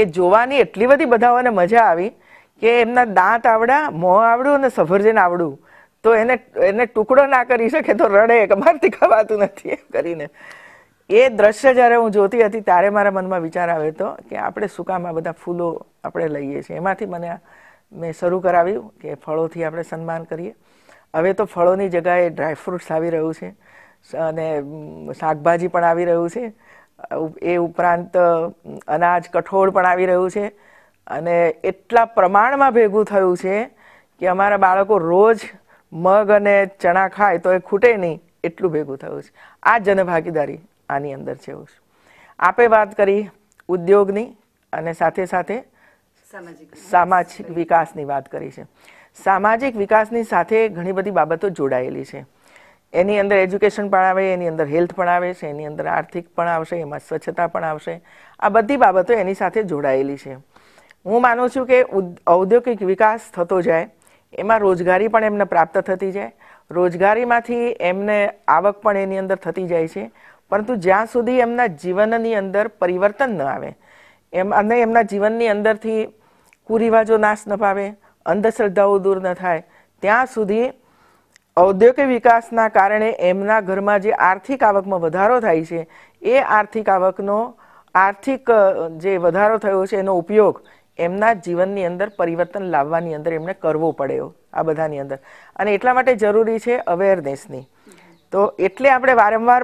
એ જોવાની એટલી બધી બધાઓને મજા આવી કે એમના દાંત આવડા મોં આવડું અને સફરજન આવડું તો એને એને ટુકડો ના કરી શકે તો રડે કે મારથી ખવાતું નથી એમ કરીને એ દ્રશ્ય જ્યારે હું જોતી હતી ત્યારે મારા મનમાં વિચાર આવ્યો હતો કે આપણે શું કામ આ બધા ફૂલો આપણે લઈએ છીએ એમાંથી મને મેં શરૂ કરાવ્યું કે ફળોથી આપણે સન્માન કરીએ હવે તો ફળોની જગ્યાએ ડ્રાયફ્રૂટ્સ આવી રહ્યું છે અને શાકભાજી પણ આવી રહ્યું છે એ ઉપરાંત અનાજ કઠોળ પણ આવી રહ્યું છે અને એટલા પ્રમાણમાં ભેગું થયું છે કે અમારા બાળકો રોજ મગ અને ચણા ખાય તો એ ખૂટે નહીં એટલું ભેગું થયું છે આ જનભાગીદારી આની અંદર છે એવું છે આપે વાત કરી ઉદ્યોગની અને સાથે સાથે સામાજિક વિકાસની વાત કરી છે સામાજિક વિકાસની સાથે ઘણી બધી બાબતો જોડાયેલી છે એની અંદર એજ્યુકેશન પણ આવે એની અંદર હેલ્થ પણ આવે છે એની અંદર આર્થિક પણ આવશે એમાં સ્વચ્છતા પણ આવશે આ બધી બાબતો એની સાથે જોડાયેલી છે હું માનું છું કે ઔદ્યોગિક વિકાસ થતો જાય એમાં રોજગારી પણ એમને પ્રાપ્ત થતી જાય રોજગારીમાંથી એમને આવક પણ એની અંદર થતી જાય છે પરંતુ જ્યાં સુધી એમના જીવનની અંદર પરિવર્તન ન આવે એમ અને એમના જીવનની અંદરથી કુરિવાજો નાશ ન પાવે અંધશ્રદ્ધાઓ દૂર ન થાય ત્યાં સુધી ઔદ્યોગિક વિકાસના કારણે એમના ઘરમાં જે આર્થિક આવકમાં વધારો થાય છે એ આર્થિક આવકનો આર્થિક જે વધારો થયો છે એનો ઉપયોગ એમના જીવનની અંદર પરિવર્તન લાવવાની અંદર એમને કરવો પડ્યો આ બધાની અંદર અને એટલા માટે જરૂરી છે અવેરનેસની તો એટલે આપણે વારંવાર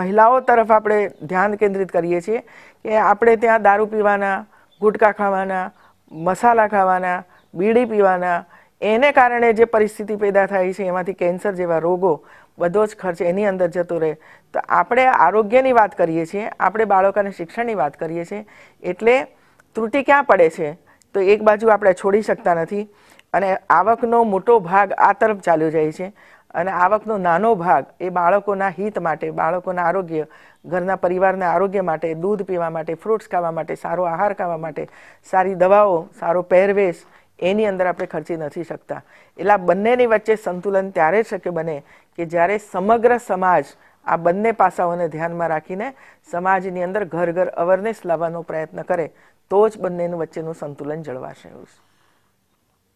મહિલાઓ તરફ આપણે ધ્યાન કેન્દ્રિત કરીએ છીએ કે આપણે ત્યાં દારૂ પીવાના ગુટકા ખાવાના મસાલા ખાવાના બીડી પીવાના એને કારણે જે પરિસ્થિતિ પેદા થાય છે એમાંથી કેન્સર જેવા રોગો બધો જ ખર્ચ એની અંદર જતો રહે તો આપણે આરોગ્યની વાત કરીએ છીએ આપણે બાળકોને શિક્ષણની વાત કરીએ છીએ એટલે ત્રુટિ ક્યાં પડે છે તો એક બાજુ આપણે છોડી શકતા નથી અને આવકનો મોટો ભાગ આ તરફ ચાલ્યો જાય છે અને આવકનો નાનો ભાગ એ બાળકોના હિત માટે બાળકોના આરોગ્ય ઘરના પરિવારના આરોગ્ય માટે દૂધ પીવા માટે ફ્રૂટ્સ ખાવા માટે સારો આહાર ખાવા માટે સારી દવાઓ સારો પહેરવેશ એની અંદર આપણે ખર્ચી નથી શકતા એટલે આ બંનેની વચ્ચે સંતુલન ત્યારે જ શક્ય બને કે જ્યારે સમગ્ર સમાજ આ બંને પાસાઓને ધ્યાનમાં રાખીને સમાજની અંદર ઘર ઘર અવેરનેસ લાવવાનો પ્રયત્ન કરે તો જ બંનેનું વચ્ચેનું સંતુલન જળવાશે એવું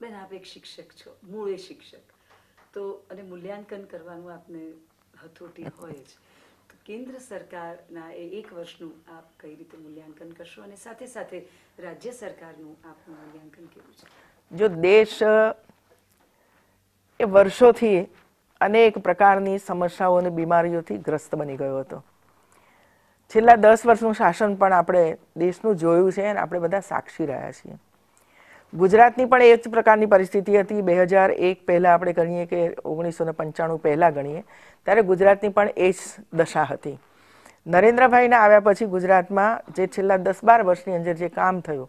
બેન આપ એક શિક્ષક છો મૂળ એ શિક્ષક તો અને મૂલ્યાંકન કરવાનું આપને હથોટી હોય જ તો કેન્દ્ર સરકારના એ એક વર્ષનું આપ કઈ રીતે મૂલ્યાંકન કરશો અને સાથે સાથે રાજ્ય સરકારનું આપનું મૂલ્યાંકન કેવું છે જો દેશ એ વર્ષોથી અનેક પ્રકારની સમસ્યાઓ અને બીમારીઓથી ગ્રસ્ત બની ગયો હતો છેલ્લા દસ વર્ષનું શાસન પણ આપણે દેશનું જોયું છે અને આપણે બધા સાક્ષી રહ્યા છીએ ગુજરાતની પણ એ જ પ્રકારની પરિસ્થિતિ હતી બે હજાર એક પહેલાં આપણે ગણીએ કે ઓગણીસો ને પંચાણું પહેલાં ગણીએ ત્યારે ગુજરાતની પણ એ જ દશા હતી નરેન્દ્રભાઈના આવ્યા પછી ગુજરાતમાં જે છેલ્લા દસ બાર વર્ષની અંદર જે કામ થયું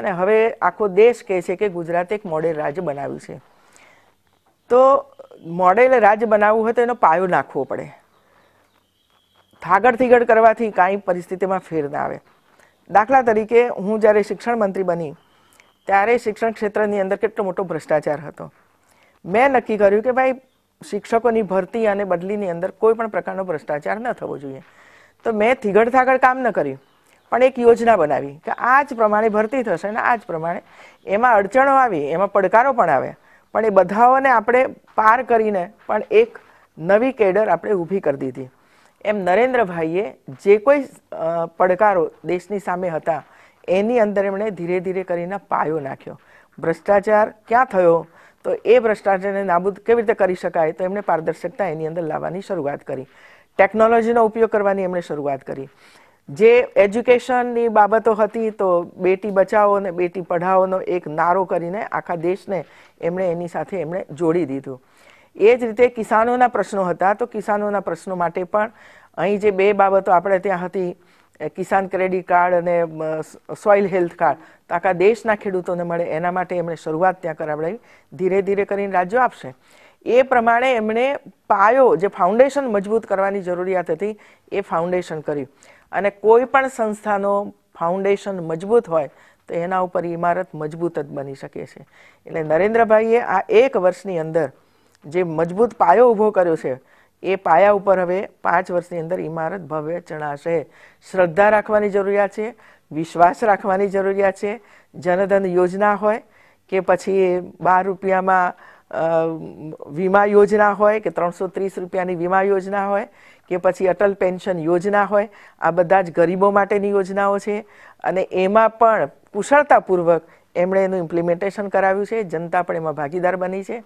અને હવે આખો દેશ કહે છે કે ગુજરાતે એક મોડેલ રાજ્ય બનાવ્યું છે તો મોડેલ રાજ્ય બનાવવું હોય તો એનો પાયો નાખવો પડે થાગડથીગડ કરવાથી કાંઈ પરિસ્થિતિમાં ફેર ના આવે દાખલા તરીકે હું જ્યારે શિક્ષણ મંત્રી બની ત્યારે શિક્ષણ ક્ષેત્રની અંદર કેટલો મોટો ભ્રષ્ટાચાર હતો મેં નક્કી કર્યું કે ભાઈ શિક્ષકોની ભરતી અને બદલીની અંદર કોઈ પણ પ્રકારનો ભ્રષ્ટાચાર ન થવો જોઈએ તો મેં થીગડ થાગડ કામ ન કર્યું પણ એક યોજના બનાવી કે આ જ પ્રમાણે ભરતી થશે અને આ જ પ્રમાણે એમાં અડચણો આવી એમાં પડકારો પણ આવે પણ એ બધાઓને આપણે પાર કરીને પણ એક નવી કેડર આપણે ઊભી કરી દીધી એમ નરેન્દ્રભાઈએ જે કોઈ પડકારો દેશની સામે હતા એની અંદર એમણે ધીરે ધીરે કરીને પાયો નાખ્યો ભ્રષ્ટાચાર ક્યાં થયો તો એ ભ્રષ્ટાચારને નાબૂદ કેવી રીતે કરી શકાય તો એમણે પારદર્શકતા એની અંદર લાવવાની શરૂઆત કરી ટેકનોલોજીનો ઉપયોગ કરવાની એમણે શરૂઆત કરી જે એજ્યુકેશનની બાબતો હતી તો બેટી બચાવો અને બેટી પઢાઓનો એક નારો કરીને આખા દેશને એમણે એની સાથે એમણે જોડી દીધું એ જ રીતે કિસાનોના પ્રશ્નો હતા તો કિસાનોના પ્રશ્નો માટે પણ અહીં જે બે બાબતો આપણે ત્યાં હતી કિસાન ક્રેડિટ કાર્ડ અને સોઇલ હેલ્થ કાર્ડ તો આખા દેશના ખેડૂતોને મળે એના માટે એમણે શરૂઆત ત્યાં કરાવડાવી ધીરે ધીરે કરીને રાજ્યો આપશે એ પ્રમાણે એમણે પાયો જે ફાઉન્ડેશન મજબૂત કરવાની જરૂરિયાત હતી એ ફાઉન્ડેશન કર્યું અને કોઈ પણ સંસ્થાનો ફાઉન્ડેશન મજબૂત હોય તો એના ઉપર ઇમારત મજબૂત જ બની શકે છે એટલે નરેન્દ્રભાઈએ આ એક વર્ષની અંદર જે મજબૂત પાયો ઊભો કર્યો છે એ પાયા ઉપર હવે પાંચ વર્ષની અંદર ઇમારત ભવ્ય ચણાશે શ્રદ્ધા રાખવાની જરૂરિયાત છે વિશ્વાસ રાખવાની જરૂરિયાત છે જનધન યોજના હોય કે પછી બાર રૂપિયામાં વીમા યોજના હોય કે ત્રણસો ત્રીસ રૂપિયાની વીમા યોજના હોય કે પછી અટલ પેન્શન યોજના હોય આ બધા જ ગરીબો માટેની યોજનાઓ છે અને એમાં પણ કુશળતાપૂર્વક એમણે એનું ઇમ્પ્લિમેન્ટેશન કરાવ્યું છે જનતા પણ એમાં ભાગીદાર બની છે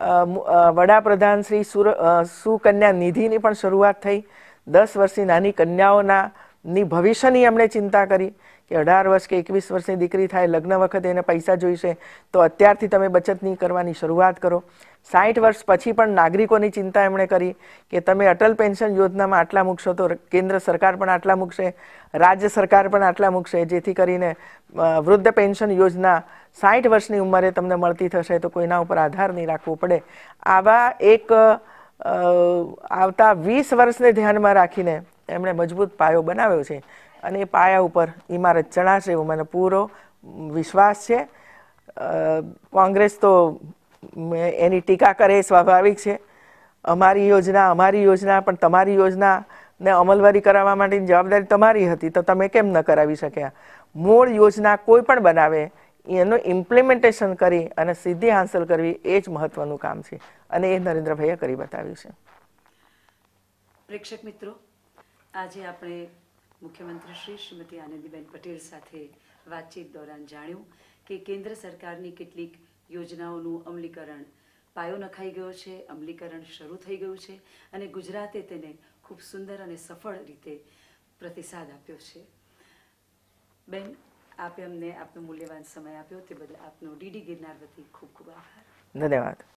વડાપ્રધાન શ્રી સુકન્યા નિધિની પણ શરૂઆત થઈ દસ વર્ષની નાની કન્યાઓના ની ભવિષ્યની એમણે ચિંતા કરી કે અઢાર વર્ષ કે એકવીસ વર્ષની દીકરી થાય લગ્ન વખતે એને પૈસા જોઈશે તો અત્યારથી તમે બચત નહીં કરવાની શરૂઆત કરો સાઠ વર્ષ પછી પણ નાગરિકોની ચિંતા એમણે કરી કે તમે અટલ પેન્શન યોજનામાં આટલા મૂકશો તો કેન્દ્ર સરકાર પણ આટલા મૂકશે રાજ્ય સરકાર પણ આટલા મૂકશે જેથી કરીને વૃદ્ધ પેન્શન યોજના સાઠ વર્ષની ઉંમરે તમને મળતી થશે તો કોઈના ઉપર આધાર નહીં રાખવો પડે આવા એક આવતા વીસ વર્ષને ધ્યાનમાં રાખીને એમણે મજબૂત પાયો બનાવ્યો છે અને એ પાયા ઉપર ઇમારત ચણાશે એવો મને પૂરો વિશ્વાસ છે કોંગ્રેસ તો એની ટીકા કરે એ સ્વાભાવિક છે અમારી યોજના અમારી યોજના પણ તમારી યોજનાને અમલવારી કરાવવા માટેની જવાબદારી તમારી હતી તો તમે કેમ ન કરાવી શક્યા મૂળ યોજના કોઈ પણ બનાવે એનું ઇમ્પ્લિમેન્ટેશન કરી અને સિદ્ધિ હાંસલ કરવી એ જ મહત્વનું કામ છે અને એ નરેન્દ્રભાઈએ કરી બતાવ્યું છે પ્રેક્ષક મિત્રો આજે આપણે મુખ્યમંત્રી શ્રી શ્રીમતી આનંદીબેન પટેલ સાથે વાતચીત દોરાન જાણ્યું કે કેન્દ્ર સરકારની કેટલીક યોજનાઓનું અમલીકરણ પાયો નખાઈ ગયો છે અમલીકરણ શરૂ થઈ ગયું છે અને ગુજરાતે તેને ખૂબ સુંદર અને સફળ રીતે પ્રતિસાદ આપ્યો છે બેન આપે અમને આપનો મૂલ્યવાન સમય આપ્યો તે બદલ આપનો ડીડી ગિરનાર વતી ખૂબ ખૂબ આભાર ધન્યવાદ